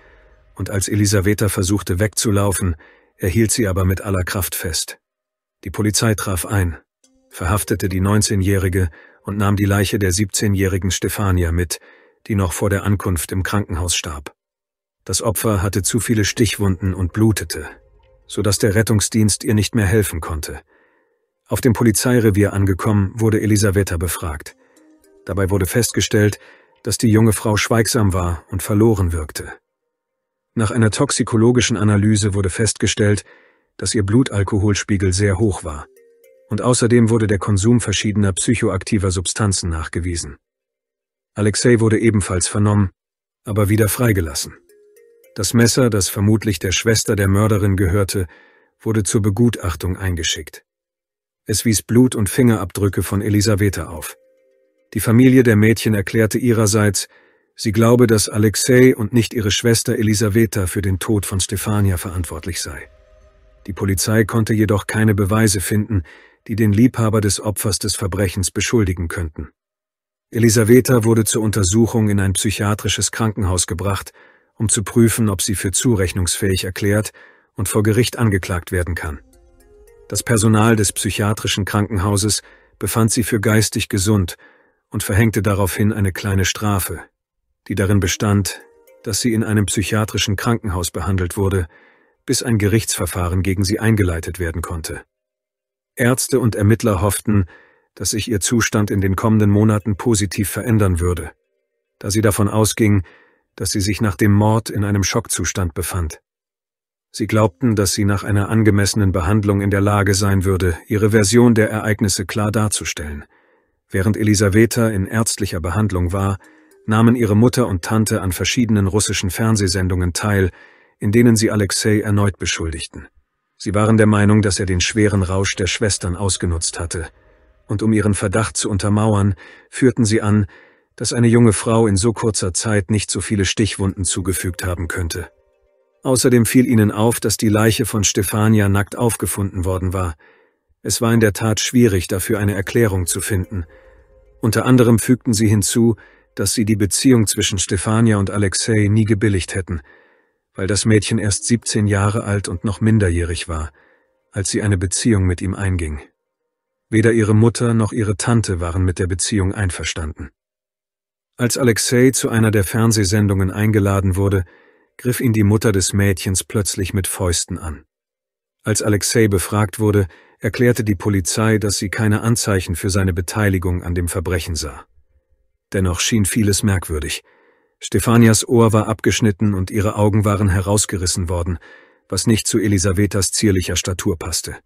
und als Elisaveta versuchte wegzulaufen, erhielt sie aber mit aller Kraft fest. Die Polizei traf ein, verhaftete die 19-Jährige und nahm die Leiche der 17-jährigen Stefania mit, die noch vor der Ankunft im Krankenhaus starb. Das Opfer hatte zu viele Stichwunden und blutete, sodass der Rettungsdienst ihr nicht mehr helfen konnte. Auf dem Polizeirevier angekommen, wurde Elisaveta befragt. Dabei wurde festgestellt, dass die junge Frau schweigsam war und verloren wirkte. Nach einer toxikologischen Analyse wurde festgestellt, dass ihr Blutalkoholspiegel sehr hoch war. Und außerdem wurde der Konsum verschiedener psychoaktiver Substanzen nachgewiesen. Alexei wurde ebenfalls vernommen, aber wieder freigelassen. Das Messer, das vermutlich der Schwester der Mörderin gehörte, wurde zur Begutachtung eingeschickt. Es wies Blut und Fingerabdrücke von Elisaveta auf. Die Familie der Mädchen erklärte ihrerseits, sie glaube, dass Alexei und nicht ihre Schwester Elisaveta für den Tod von Stefania verantwortlich sei. Die Polizei konnte jedoch keine Beweise finden, die den Liebhaber des Opfers des Verbrechens beschuldigen könnten. Elisaveta wurde zur Untersuchung in ein psychiatrisches Krankenhaus gebracht um zu prüfen, ob sie für zurechnungsfähig erklärt und vor Gericht angeklagt werden kann. Das Personal des psychiatrischen Krankenhauses befand sie für geistig gesund und verhängte daraufhin eine kleine Strafe, die darin bestand, dass sie in einem psychiatrischen Krankenhaus behandelt wurde, bis ein Gerichtsverfahren gegen sie eingeleitet werden konnte. Ärzte und Ermittler hofften, dass sich ihr Zustand in den kommenden Monaten positiv verändern würde, da sie davon ausging, dass sie sich nach dem Mord in einem Schockzustand befand. Sie glaubten, dass sie nach einer angemessenen Behandlung in der Lage sein würde, ihre Version der Ereignisse klar darzustellen. Während Elisaveta in ärztlicher Behandlung war, nahmen ihre Mutter und Tante an verschiedenen russischen Fernsehsendungen teil, in denen sie Alexei erneut beschuldigten. Sie waren der Meinung, dass er den schweren Rausch der Schwestern ausgenutzt hatte, und um ihren Verdacht zu untermauern, führten sie an, dass eine junge Frau in so kurzer Zeit nicht so viele Stichwunden zugefügt haben könnte. Außerdem fiel ihnen auf, dass die Leiche von Stefania nackt aufgefunden worden war. Es war in der Tat schwierig, dafür eine Erklärung zu finden. Unter anderem fügten sie hinzu, dass sie die Beziehung zwischen Stefania und Alexei nie gebilligt hätten, weil das Mädchen erst 17 Jahre alt und noch minderjährig war, als sie eine Beziehung mit ihm einging. Weder ihre Mutter noch ihre Tante waren mit der Beziehung einverstanden. Als Alexei zu einer der Fernsehsendungen eingeladen wurde, griff ihn die Mutter des Mädchens plötzlich mit Fäusten an. Als Alexei befragt wurde, erklärte die Polizei, dass sie keine Anzeichen für seine Beteiligung an dem Verbrechen sah. Dennoch schien vieles merkwürdig. Stefanias Ohr war abgeschnitten und ihre Augen waren herausgerissen worden, was nicht zu Elisavetas zierlicher Statur passte.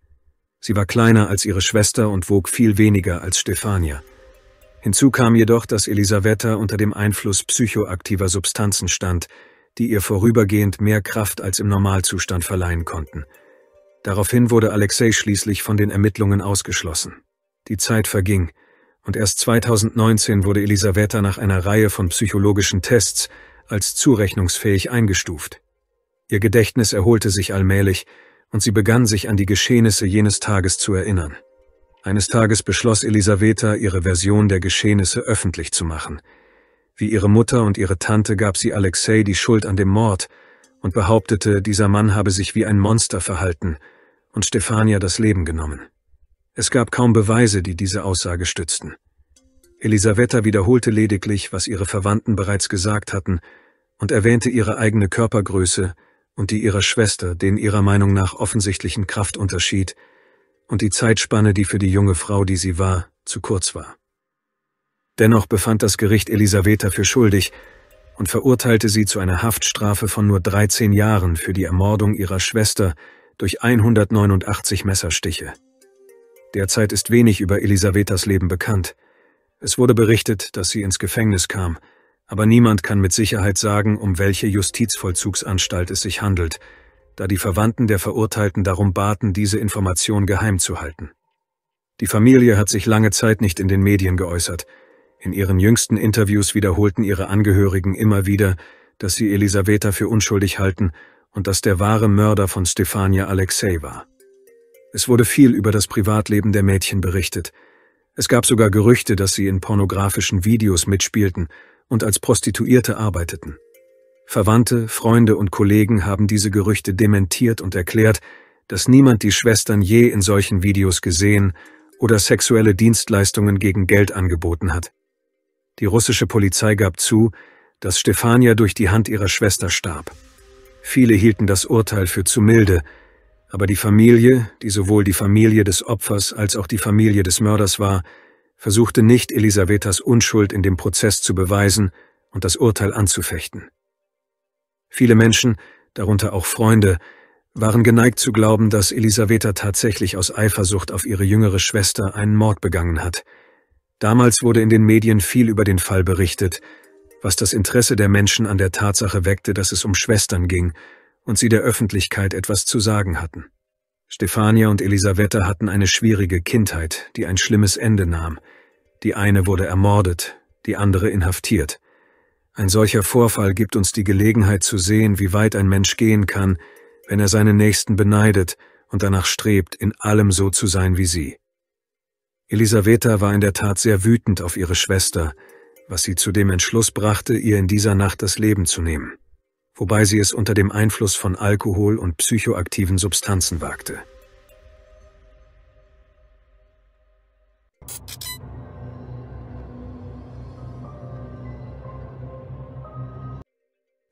Sie war kleiner als ihre Schwester und wog viel weniger als Stefania. Hinzu kam jedoch, dass Elisaveta unter dem Einfluss psychoaktiver Substanzen stand, die ihr vorübergehend mehr Kraft als im Normalzustand verleihen konnten. Daraufhin wurde Alexei schließlich von den Ermittlungen ausgeschlossen. Die Zeit verging, und erst 2019 wurde Elisaveta nach einer Reihe von psychologischen Tests als zurechnungsfähig eingestuft. Ihr Gedächtnis erholte sich allmählich, und sie begann sich an die Geschehnisse jenes Tages zu erinnern. Eines Tages beschloss Elisaveta, ihre Version der Geschehnisse öffentlich zu machen. Wie ihre Mutter und ihre Tante gab sie Alexei die Schuld an dem Mord und behauptete, dieser Mann habe sich wie ein Monster verhalten und Stefania das Leben genommen. Es gab kaum Beweise, die diese Aussage stützten. Elisaveta wiederholte lediglich, was ihre Verwandten bereits gesagt hatten, und erwähnte ihre eigene Körpergröße und die ihrer Schwester, den ihrer Meinung nach offensichtlichen Kraftunterschied, und die Zeitspanne, die für die junge Frau, die sie war, zu kurz war. Dennoch befand das Gericht Elisaveta für schuldig und verurteilte sie zu einer Haftstrafe von nur 13 Jahren für die Ermordung ihrer Schwester durch 189 Messerstiche. Derzeit ist wenig über Elisavetas Leben bekannt. Es wurde berichtet, dass sie ins Gefängnis kam, aber niemand kann mit Sicherheit sagen, um welche Justizvollzugsanstalt es sich handelt, da die Verwandten der Verurteilten darum baten, diese Information geheim zu halten. Die Familie hat sich lange Zeit nicht in den Medien geäußert. In ihren jüngsten Interviews wiederholten ihre Angehörigen immer wieder, dass sie Elisaveta für unschuldig halten und dass der wahre Mörder von Stefania Alexei war. Es wurde viel über das Privatleben der Mädchen berichtet. Es gab sogar Gerüchte, dass sie in pornografischen Videos mitspielten und als Prostituierte arbeiteten. Verwandte, Freunde und Kollegen haben diese Gerüchte dementiert und erklärt, dass niemand die Schwestern je in solchen Videos gesehen oder sexuelle Dienstleistungen gegen Geld angeboten hat. Die russische Polizei gab zu, dass Stefania durch die Hand ihrer Schwester starb. Viele hielten das Urteil für zu milde, aber die Familie, die sowohl die Familie des Opfers als auch die Familie des Mörders war, versuchte nicht Elisavetas Unschuld in dem Prozess zu beweisen und das Urteil anzufechten. Viele Menschen, darunter auch Freunde, waren geneigt zu glauben, dass Elisaveta tatsächlich aus Eifersucht auf ihre jüngere Schwester einen Mord begangen hat. Damals wurde in den Medien viel über den Fall berichtet, was das Interesse der Menschen an der Tatsache weckte, dass es um Schwestern ging und sie der Öffentlichkeit etwas zu sagen hatten. Stefania und Elisaveta hatten eine schwierige Kindheit, die ein schlimmes Ende nahm. Die eine wurde ermordet, die andere inhaftiert. Ein solcher Vorfall gibt uns die Gelegenheit zu sehen, wie weit ein Mensch gehen kann, wenn er seinen Nächsten beneidet und danach strebt, in allem so zu sein wie sie. Elisaveta war in der Tat sehr wütend auf ihre Schwester, was sie zu dem Entschluss brachte, ihr in dieser Nacht das Leben zu nehmen, wobei sie es unter dem Einfluss von Alkohol und psychoaktiven Substanzen wagte.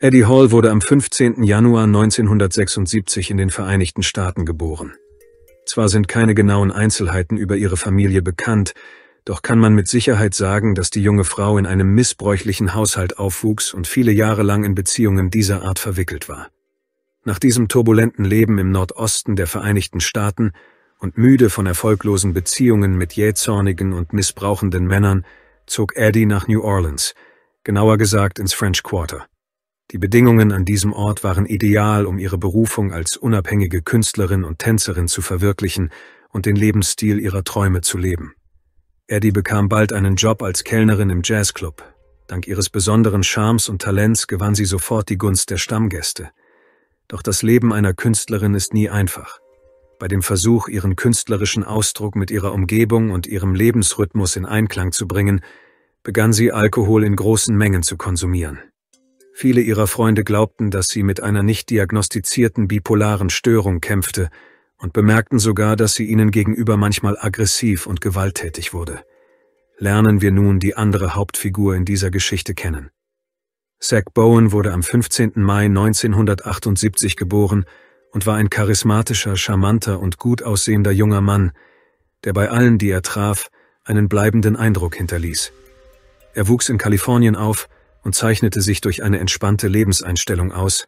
Eddie Hall wurde am 15. Januar 1976 in den Vereinigten Staaten geboren. Zwar sind keine genauen Einzelheiten über ihre Familie bekannt, doch kann man mit Sicherheit sagen, dass die junge Frau in einem missbräuchlichen Haushalt aufwuchs und viele Jahre lang in Beziehungen dieser Art verwickelt war. Nach diesem turbulenten Leben im Nordosten der Vereinigten Staaten und müde von erfolglosen Beziehungen mit jähzornigen und missbrauchenden Männern, zog Eddie nach New Orleans, genauer gesagt ins French Quarter. Die Bedingungen an diesem Ort waren ideal, um ihre Berufung als unabhängige Künstlerin und Tänzerin zu verwirklichen und den Lebensstil ihrer Träume zu leben. Eddie bekam bald einen Job als Kellnerin im Jazzclub. Dank ihres besonderen Charmes und Talents gewann sie sofort die Gunst der Stammgäste. Doch das Leben einer Künstlerin ist nie einfach. Bei dem Versuch, ihren künstlerischen Ausdruck mit ihrer Umgebung und ihrem Lebensrhythmus in Einklang zu bringen, begann sie Alkohol in großen Mengen zu konsumieren. Viele ihrer Freunde glaubten, dass sie mit einer nicht diagnostizierten bipolaren Störung kämpfte und bemerkten sogar, dass sie ihnen gegenüber manchmal aggressiv und gewalttätig wurde. Lernen wir nun die andere Hauptfigur in dieser Geschichte kennen. Zack Bowen wurde am 15. Mai 1978 geboren und war ein charismatischer, charmanter und gut aussehender junger Mann, der bei allen, die er traf, einen bleibenden Eindruck hinterließ. Er wuchs in Kalifornien auf und zeichnete sich durch eine entspannte Lebenseinstellung aus,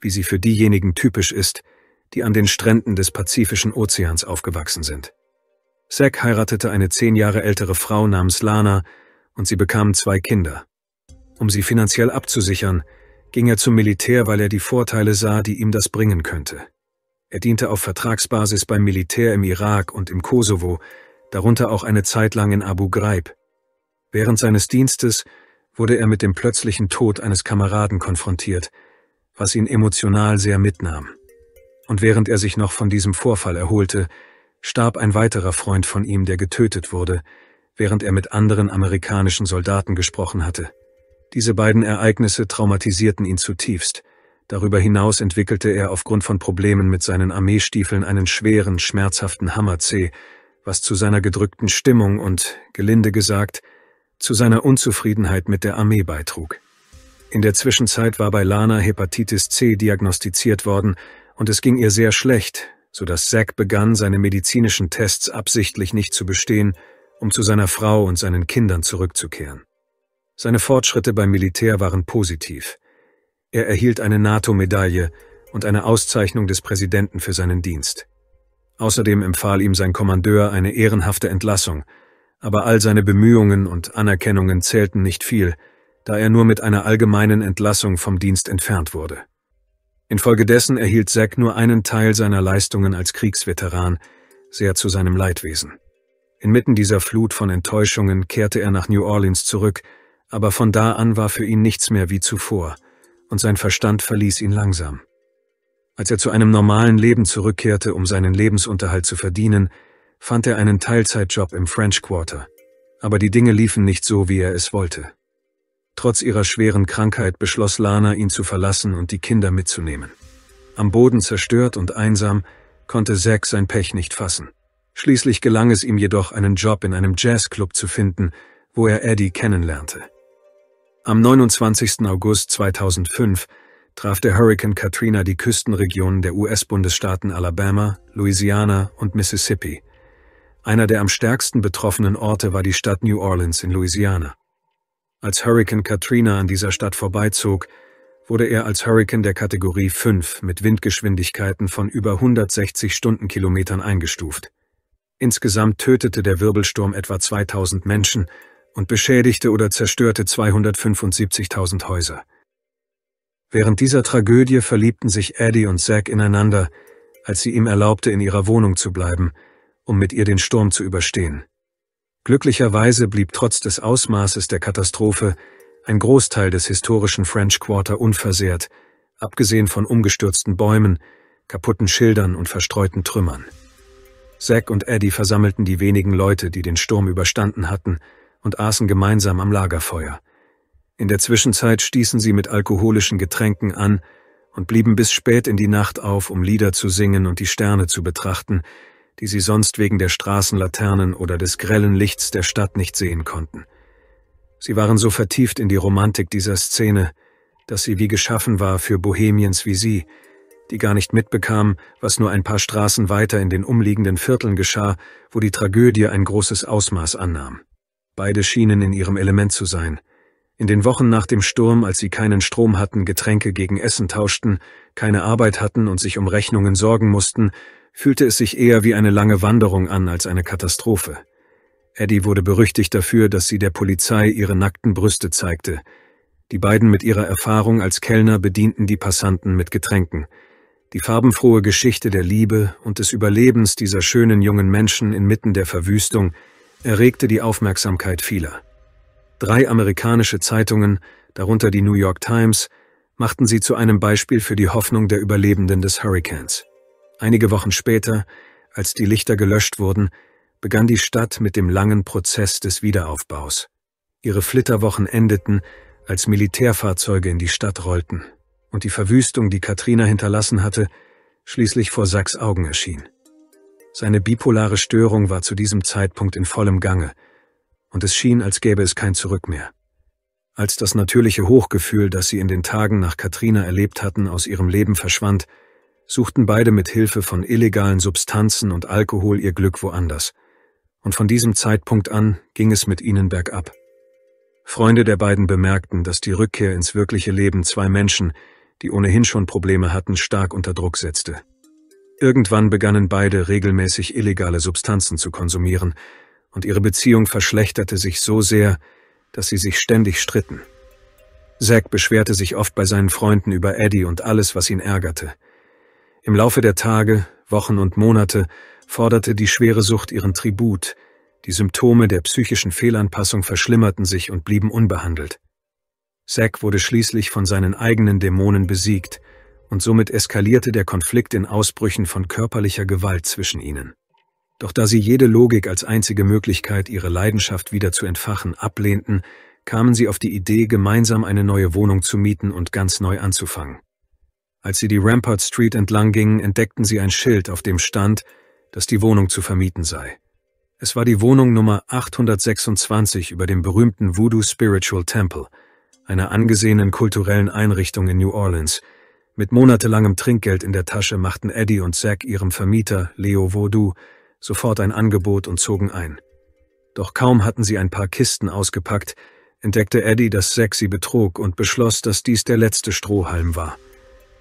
wie sie für diejenigen typisch ist, die an den Stränden des Pazifischen Ozeans aufgewachsen sind. Zack heiratete eine zehn Jahre ältere Frau namens Lana und sie bekamen zwei Kinder. Um sie finanziell abzusichern, ging er zum Militär, weil er die Vorteile sah, die ihm das bringen könnte. Er diente auf Vertragsbasis beim Militär im Irak und im Kosovo, darunter auch eine Zeit lang in Abu Ghraib. Während seines Dienstes wurde er mit dem plötzlichen Tod eines Kameraden konfrontiert, was ihn emotional sehr mitnahm. Und während er sich noch von diesem Vorfall erholte, starb ein weiterer Freund von ihm, der getötet wurde, während er mit anderen amerikanischen Soldaten gesprochen hatte. Diese beiden Ereignisse traumatisierten ihn zutiefst. Darüber hinaus entwickelte er aufgrund von Problemen mit seinen Armeestiefeln einen schweren, schmerzhaften Hammerzeh, was zu seiner gedrückten Stimmung und, gelinde gesagt, zu seiner Unzufriedenheit mit der Armee beitrug. In der Zwischenzeit war bei Lana Hepatitis C diagnostiziert worden und es ging ihr sehr schlecht, sodass Zack begann, seine medizinischen Tests absichtlich nicht zu bestehen, um zu seiner Frau und seinen Kindern zurückzukehren. Seine Fortschritte beim Militär waren positiv. Er erhielt eine NATO-Medaille und eine Auszeichnung des Präsidenten für seinen Dienst. Außerdem empfahl ihm sein Kommandeur eine ehrenhafte Entlassung – aber all seine Bemühungen und Anerkennungen zählten nicht viel, da er nur mit einer allgemeinen Entlassung vom Dienst entfernt wurde. Infolgedessen erhielt Zack nur einen Teil seiner Leistungen als Kriegsveteran, sehr zu seinem Leidwesen. Inmitten dieser Flut von Enttäuschungen kehrte er nach New Orleans zurück, aber von da an war für ihn nichts mehr wie zuvor, und sein Verstand verließ ihn langsam. Als er zu einem normalen Leben zurückkehrte, um seinen Lebensunterhalt zu verdienen, fand er einen Teilzeitjob im French Quarter. Aber die Dinge liefen nicht so, wie er es wollte. Trotz ihrer schweren Krankheit beschloss Lana, ihn zu verlassen und die Kinder mitzunehmen. Am Boden zerstört und einsam, konnte Zack sein Pech nicht fassen. Schließlich gelang es ihm jedoch, einen Job in einem Jazzclub zu finden, wo er Eddie kennenlernte. Am 29. August 2005 traf der Hurrikan Katrina die Küstenregionen der US-Bundesstaaten Alabama, Louisiana und Mississippi – einer der am stärksten betroffenen Orte war die Stadt New Orleans in Louisiana. Als Hurrikan Katrina an dieser Stadt vorbeizog, wurde er als Hurrikan der Kategorie 5 mit Windgeschwindigkeiten von über 160 Stundenkilometern eingestuft. Insgesamt tötete der Wirbelsturm etwa 2000 Menschen und beschädigte oder zerstörte 275.000 Häuser. Während dieser Tragödie verliebten sich Eddie und Zack ineinander, als sie ihm erlaubte, in ihrer Wohnung zu bleiben – um mit ihr den Sturm zu überstehen. Glücklicherweise blieb trotz des Ausmaßes der Katastrophe ein Großteil des historischen French Quarter unversehrt, abgesehen von umgestürzten Bäumen, kaputten Schildern und verstreuten Trümmern. Zack und Eddie versammelten die wenigen Leute, die den Sturm überstanden hatten, und aßen gemeinsam am Lagerfeuer. In der Zwischenzeit stießen sie mit alkoholischen Getränken an und blieben bis spät in die Nacht auf, um Lieder zu singen und die Sterne zu betrachten, die sie sonst wegen der Straßenlaternen oder des grellen Lichts der Stadt nicht sehen konnten. Sie waren so vertieft in die Romantik dieser Szene, dass sie wie geschaffen war für Bohemiens wie sie, die gar nicht mitbekam, was nur ein paar Straßen weiter in den umliegenden Vierteln geschah, wo die Tragödie ein großes Ausmaß annahm. Beide schienen in ihrem Element zu sein. In den Wochen nach dem Sturm, als sie keinen Strom hatten, Getränke gegen Essen tauschten, keine Arbeit hatten und sich um Rechnungen sorgen mussten, fühlte es sich eher wie eine lange Wanderung an als eine Katastrophe. Eddie wurde berüchtigt dafür, dass sie der Polizei ihre nackten Brüste zeigte. Die beiden mit ihrer Erfahrung als Kellner bedienten die Passanten mit Getränken. Die farbenfrohe Geschichte der Liebe und des Überlebens dieser schönen jungen Menschen inmitten der Verwüstung erregte die Aufmerksamkeit vieler. Drei amerikanische Zeitungen, darunter die New York Times, machten sie zu einem Beispiel für die Hoffnung der Überlebenden des Hurricanes. Einige Wochen später, als die Lichter gelöscht wurden, begann die Stadt mit dem langen Prozess des Wiederaufbaus. Ihre Flitterwochen endeten, als Militärfahrzeuge in die Stadt rollten und die Verwüstung, die Katrina hinterlassen hatte, schließlich vor Sachs Augen erschien. Seine bipolare Störung war zu diesem Zeitpunkt in vollem Gange, und es schien, als gäbe es kein Zurück mehr. Als das natürliche Hochgefühl, das sie in den Tagen nach Katrina erlebt hatten, aus ihrem Leben verschwand, suchten beide mit Hilfe von illegalen Substanzen und Alkohol ihr Glück woanders. Und von diesem Zeitpunkt an ging es mit ihnen bergab. Freunde der beiden bemerkten, dass die Rückkehr ins wirkliche Leben zwei Menschen, die ohnehin schon Probleme hatten, stark unter Druck setzte. Irgendwann begannen beide regelmäßig illegale Substanzen zu konsumieren, und ihre Beziehung verschlechterte sich so sehr, dass sie sich ständig stritten. Zack beschwerte sich oft bei seinen Freunden über Eddie und alles, was ihn ärgerte – im Laufe der Tage, Wochen und Monate forderte die schwere Sucht ihren Tribut, die Symptome der psychischen Fehlanpassung verschlimmerten sich und blieben unbehandelt. Zack wurde schließlich von seinen eigenen Dämonen besiegt, und somit eskalierte der Konflikt in Ausbrüchen von körperlicher Gewalt zwischen ihnen. Doch da sie jede Logik als einzige Möglichkeit, ihre Leidenschaft wieder zu entfachen, ablehnten, kamen sie auf die Idee, gemeinsam eine neue Wohnung zu mieten und ganz neu anzufangen. Als sie die Rampart Street entlang gingen, entdeckten sie ein Schild, auf dem stand, dass die Wohnung zu vermieten sei. Es war die Wohnung Nummer 826 über dem berühmten Voodoo Spiritual Temple, einer angesehenen kulturellen Einrichtung in New Orleans. Mit monatelangem Trinkgeld in der Tasche machten Eddie und Zack ihrem Vermieter, Leo Voodoo, sofort ein Angebot und zogen ein. Doch kaum hatten sie ein paar Kisten ausgepackt, entdeckte Eddie, dass Zack sie betrog und beschloss, dass dies der letzte Strohhalm war.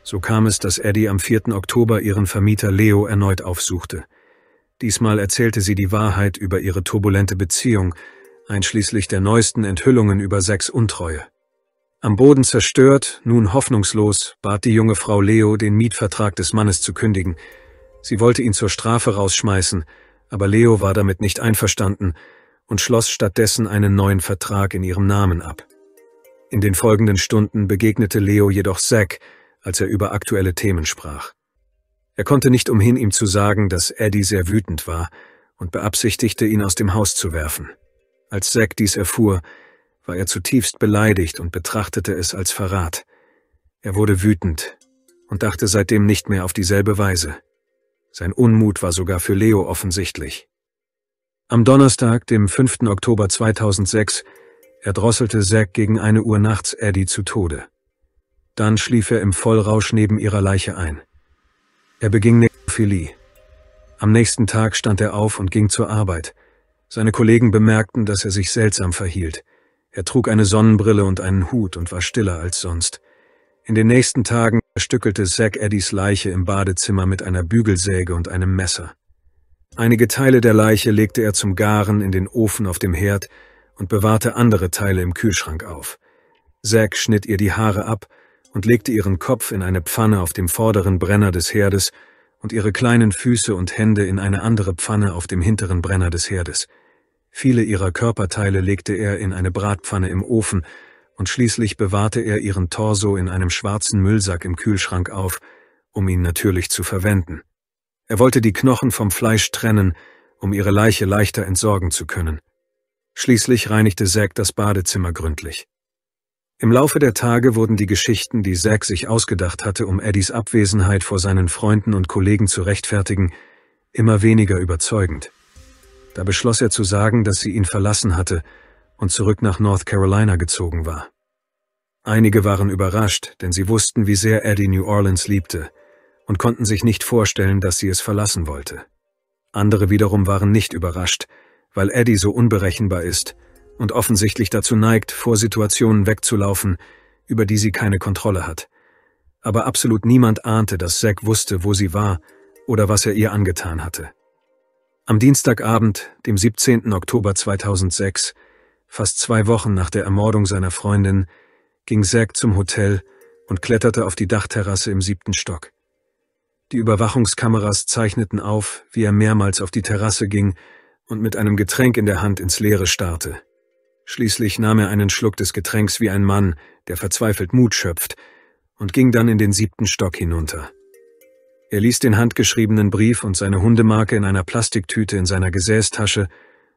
So kam es, dass Eddie am 4. Oktober ihren Vermieter Leo erneut aufsuchte. Diesmal erzählte sie die Wahrheit über ihre turbulente Beziehung, einschließlich der neuesten Enthüllungen über Sex Untreue. Am Boden zerstört, nun hoffnungslos, bat die junge Frau Leo, den Mietvertrag des Mannes zu kündigen. Sie wollte ihn zur Strafe rausschmeißen, aber Leo war damit nicht einverstanden und schloss stattdessen einen neuen Vertrag in ihrem Namen ab. In den folgenden Stunden begegnete Leo jedoch Zack, als er über aktuelle Themen sprach. Er konnte nicht umhin, ihm zu sagen, dass Eddie sehr wütend war und beabsichtigte, ihn aus dem Haus zu werfen. Als Zack dies erfuhr, war er zutiefst beleidigt und betrachtete es als Verrat. Er wurde wütend und dachte seitdem nicht mehr auf dieselbe Weise. Sein Unmut war sogar für Leo offensichtlich. Am Donnerstag, dem 5. Oktober 2006, erdrosselte Zack gegen eine Uhr nachts Eddie zu Tode. Dann schlief er im Vollrausch neben ihrer Leiche ein. Er beging Nekrophilie. Am nächsten Tag stand er auf und ging zur Arbeit. Seine Kollegen bemerkten, dass er sich seltsam verhielt. Er trug eine Sonnenbrille und einen Hut und war stiller als sonst. In den nächsten Tagen erstückelte Zack Eddys Leiche im Badezimmer mit einer Bügelsäge und einem Messer. Einige Teile der Leiche legte er zum Garen in den Ofen auf dem Herd und bewahrte andere Teile im Kühlschrank auf. Zack schnitt ihr die Haare ab und legte ihren Kopf in eine Pfanne auf dem vorderen Brenner des Herdes und ihre kleinen Füße und Hände in eine andere Pfanne auf dem hinteren Brenner des Herdes. Viele ihrer Körperteile legte er in eine Bratpfanne im Ofen, und schließlich bewahrte er ihren Torso in einem schwarzen Müllsack im Kühlschrank auf, um ihn natürlich zu verwenden. Er wollte die Knochen vom Fleisch trennen, um ihre Leiche leichter entsorgen zu können. Schließlich reinigte Zack das Badezimmer gründlich. Im Laufe der Tage wurden die Geschichten, die Zack sich ausgedacht hatte, um Eddies Abwesenheit vor seinen Freunden und Kollegen zu rechtfertigen, immer weniger überzeugend. Da beschloss er zu sagen, dass sie ihn verlassen hatte und zurück nach North Carolina gezogen war. Einige waren überrascht, denn sie wussten, wie sehr Eddie New Orleans liebte und konnten sich nicht vorstellen, dass sie es verlassen wollte. Andere wiederum waren nicht überrascht, weil Eddie so unberechenbar ist und offensichtlich dazu neigt, vor Situationen wegzulaufen, über die sie keine Kontrolle hat. Aber absolut niemand ahnte, dass Zack wusste, wo sie war oder was er ihr angetan hatte. Am Dienstagabend, dem 17. Oktober 2006, fast zwei Wochen nach der Ermordung seiner Freundin, ging Zack zum Hotel und kletterte auf die Dachterrasse im siebten Stock. Die Überwachungskameras zeichneten auf, wie er mehrmals auf die Terrasse ging und mit einem Getränk in der Hand ins Leere starrte. Schließlich nahm er einen Schluck des Getränks wie ein Mann, der verzweifelt Mut schöpft, und ging dann in den siebten Stock hinunter. Er ließ den handgeschriebenen Brief und seine Hundemarke in einer Plastiktüte in seiner Gesäßtasche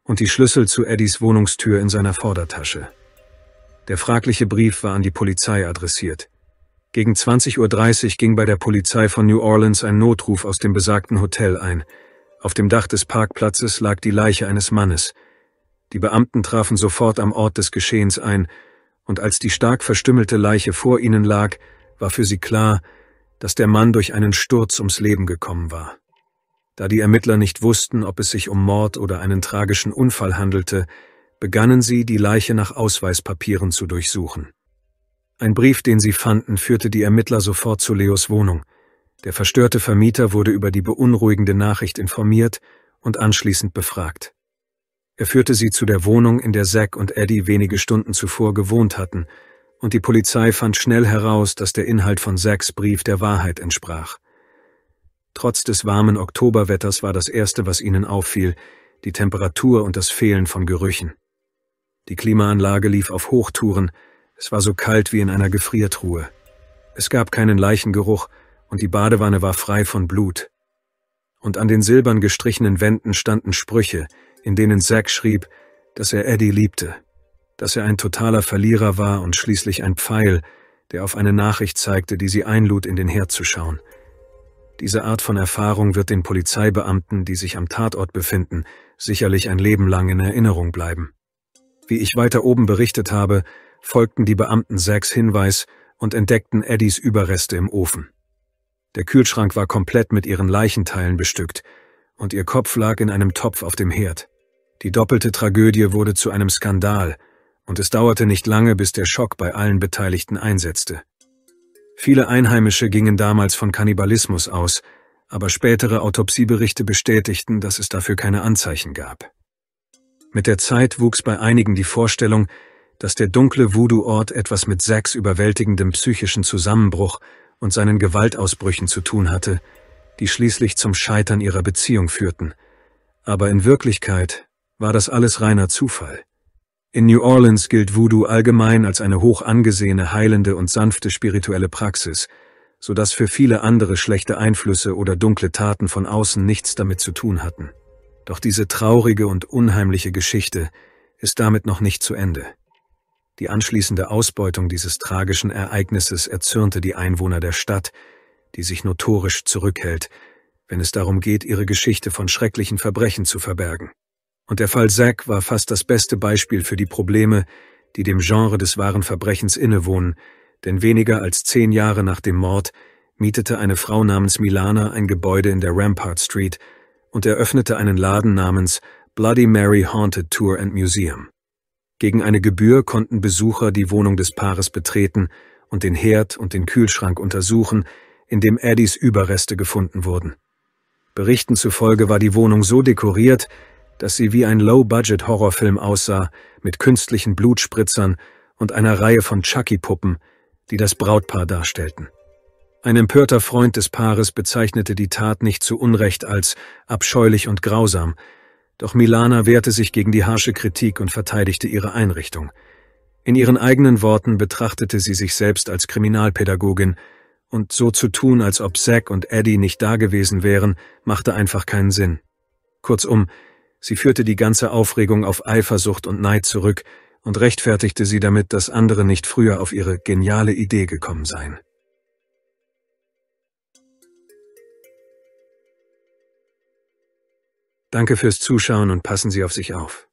und die Schlüssel zu Eddies Wohnungstür in seiner Vordertasche. Der fragliche Brief war an die Polizei adressiert. Gegen 20.30 Uhr ging bei der Polizei von New Orleans ein Notruf aus dem besagten Hotel ein. Auf dem Dach des Parkplatzes lag die Leiche eines Mannes – die Beamten trafen sofort am Ort des Geschehens ein, und als die stark verstümmelte Leiche vor ihnen lag, war für sie klar, dass der Mann durch einen Sturz ums Leben gekommen war. Da die Ermittler nicht wussten, ob es sich um Mord oder einen tragischen Unfall handelte, begannen sie, die Leiche nach Ausweispapieren zu durchsuchen. Ein Brief, den sie fanden, führte die Ermittler sofort zu Leos Wohnung. Der verstörte Vermieter wurde über die beunruhigende Nachricht informiert und anschließend befragt. Er führte sie zu der Wohnung, in der Zack und Eddie wenige Stunden zuvor gewohnt hatten, und die Polizei fand schnell heraus, dass der Inhalt von Zacks Brief der Wahrheit entsprach. Trotz des warmen Oktoberwetters war das Erste, was ihnen auffiel, die Temperatur und das Fehlen von Gerüchen. Die Klimaanlage lief auf Hochtouren, es war so kalt wie in einer Gefriertruhe. Es gab keinen Leichengeruch und die Badewanne war frei von Blut. Und an den silbern gestrichenen Wänden standen Sprüche, in denen Zack schrieb, dass er Eddie liebte, dass er ein totaler Verlierer war und schließlich ein Pfeil, der auf eine Nachricht zeigte, die sie einlud, in den Herd zu schauen. Diese Art von Erfahrung wird den Polizeibeamten, die sich am Tatort befinden, sicherlich ein Leben lang in Erinnerung bleiben. Wie ich weiter oben berichtet habe, folgten die Beamten Zacks Hinweis und entdeckten Eddies Überreste im Ofen. Der Kühlschrank war komplett mit ihren Leichenteilen bestückt, und ihr Kopf lag in einem Topf auf dem Herd. Die doppelte Tragödie wurde zu einem Skandal, und es dauerte nicht lange, bis der Schock bei allen Beteiligten einsetzte. Viele Einheimische gingen damals von Kannibalismus aus, aber spätere Autopsieberichte bestätigten, dass es dafür keine Anzeichen gab. Mit der Zeit wuchs bei einigen die Vorstellung, dass der dunkle Voodoo-Ort etwas mit Sacks überwältigendem psychischen Zusammenbruch und seinen Gewaltausbrüchen zu tun hatte, die schließlich zum Scheitern ihrer Beziehung führten. Aber in Wirklichkeit war das alles reiner Zufall. In New Orleans gilt Voodoo allgemein als eine hoch angesehene, heilende und sanfte spirituelle Praxis, so dass für viele andere schlechte Einflüsse oder dunkle Taten von außen nichts damit zu tun hatten. Doch diese traurige und unheimliche Geschichte ist damit noch nicht zu Ende. Die anschließende Ausbeutung dieses tragischen Ereignisses erzürnte die Einwohner der Stadt, die sich notorisch zurückhält, wenn es darum geht, ihre Geschichte von schrecklichen Verbrechen zu verbergen. Und der Fall Zack war fast das beste Beispiel für die Probleme, die dem Genre des wahren Verbrechens innewohnen, denn weniger als zehn Jahre nach dem Mord mietete eine Frau namens Milana ein Gebäude in der Rampart Street und eröffnete einen Laden namens Bloody Mary Haunted Tour and Museum. Gegen eine Gebühr konnten Besucher die Wohnung des Paares betreten und den Herd und den Kühlschrank untersuchen, in dem Eddies Überreste gefunden wurden. Berichten zufolge war die Wohnung so dekoriert, dass sie wie ein Low-Budget-Horrorfilm aussah, mit künstlichen Blutspritzern und einer Reihe von Chucky-Puppen, die das Brautpaar darstellten. Ein empörter Freund des Paares bezeichnete die Tat nicht zu Unrecht als abscheulich und grausam, doch Milana wehrte sich gegen die harsche Kritik und verteidigte ihre Einrichtung. In ihren eigenen Worten betrachtete sie sich selbst als Kriminalpädagogin, und so zu tun, als ob Zack und Eddie nicht da gewesen wären, machte einfach keinen Sinn. Kurzum, Sie führte die ganze Aufregung auf Eifersucht und Neid zurück und rechtfertigte sie damit, dass andere nicht früher auf ihre geniale Idee gekommen seien. Danke fürs Zuschauen und passen Sie auf sich auf.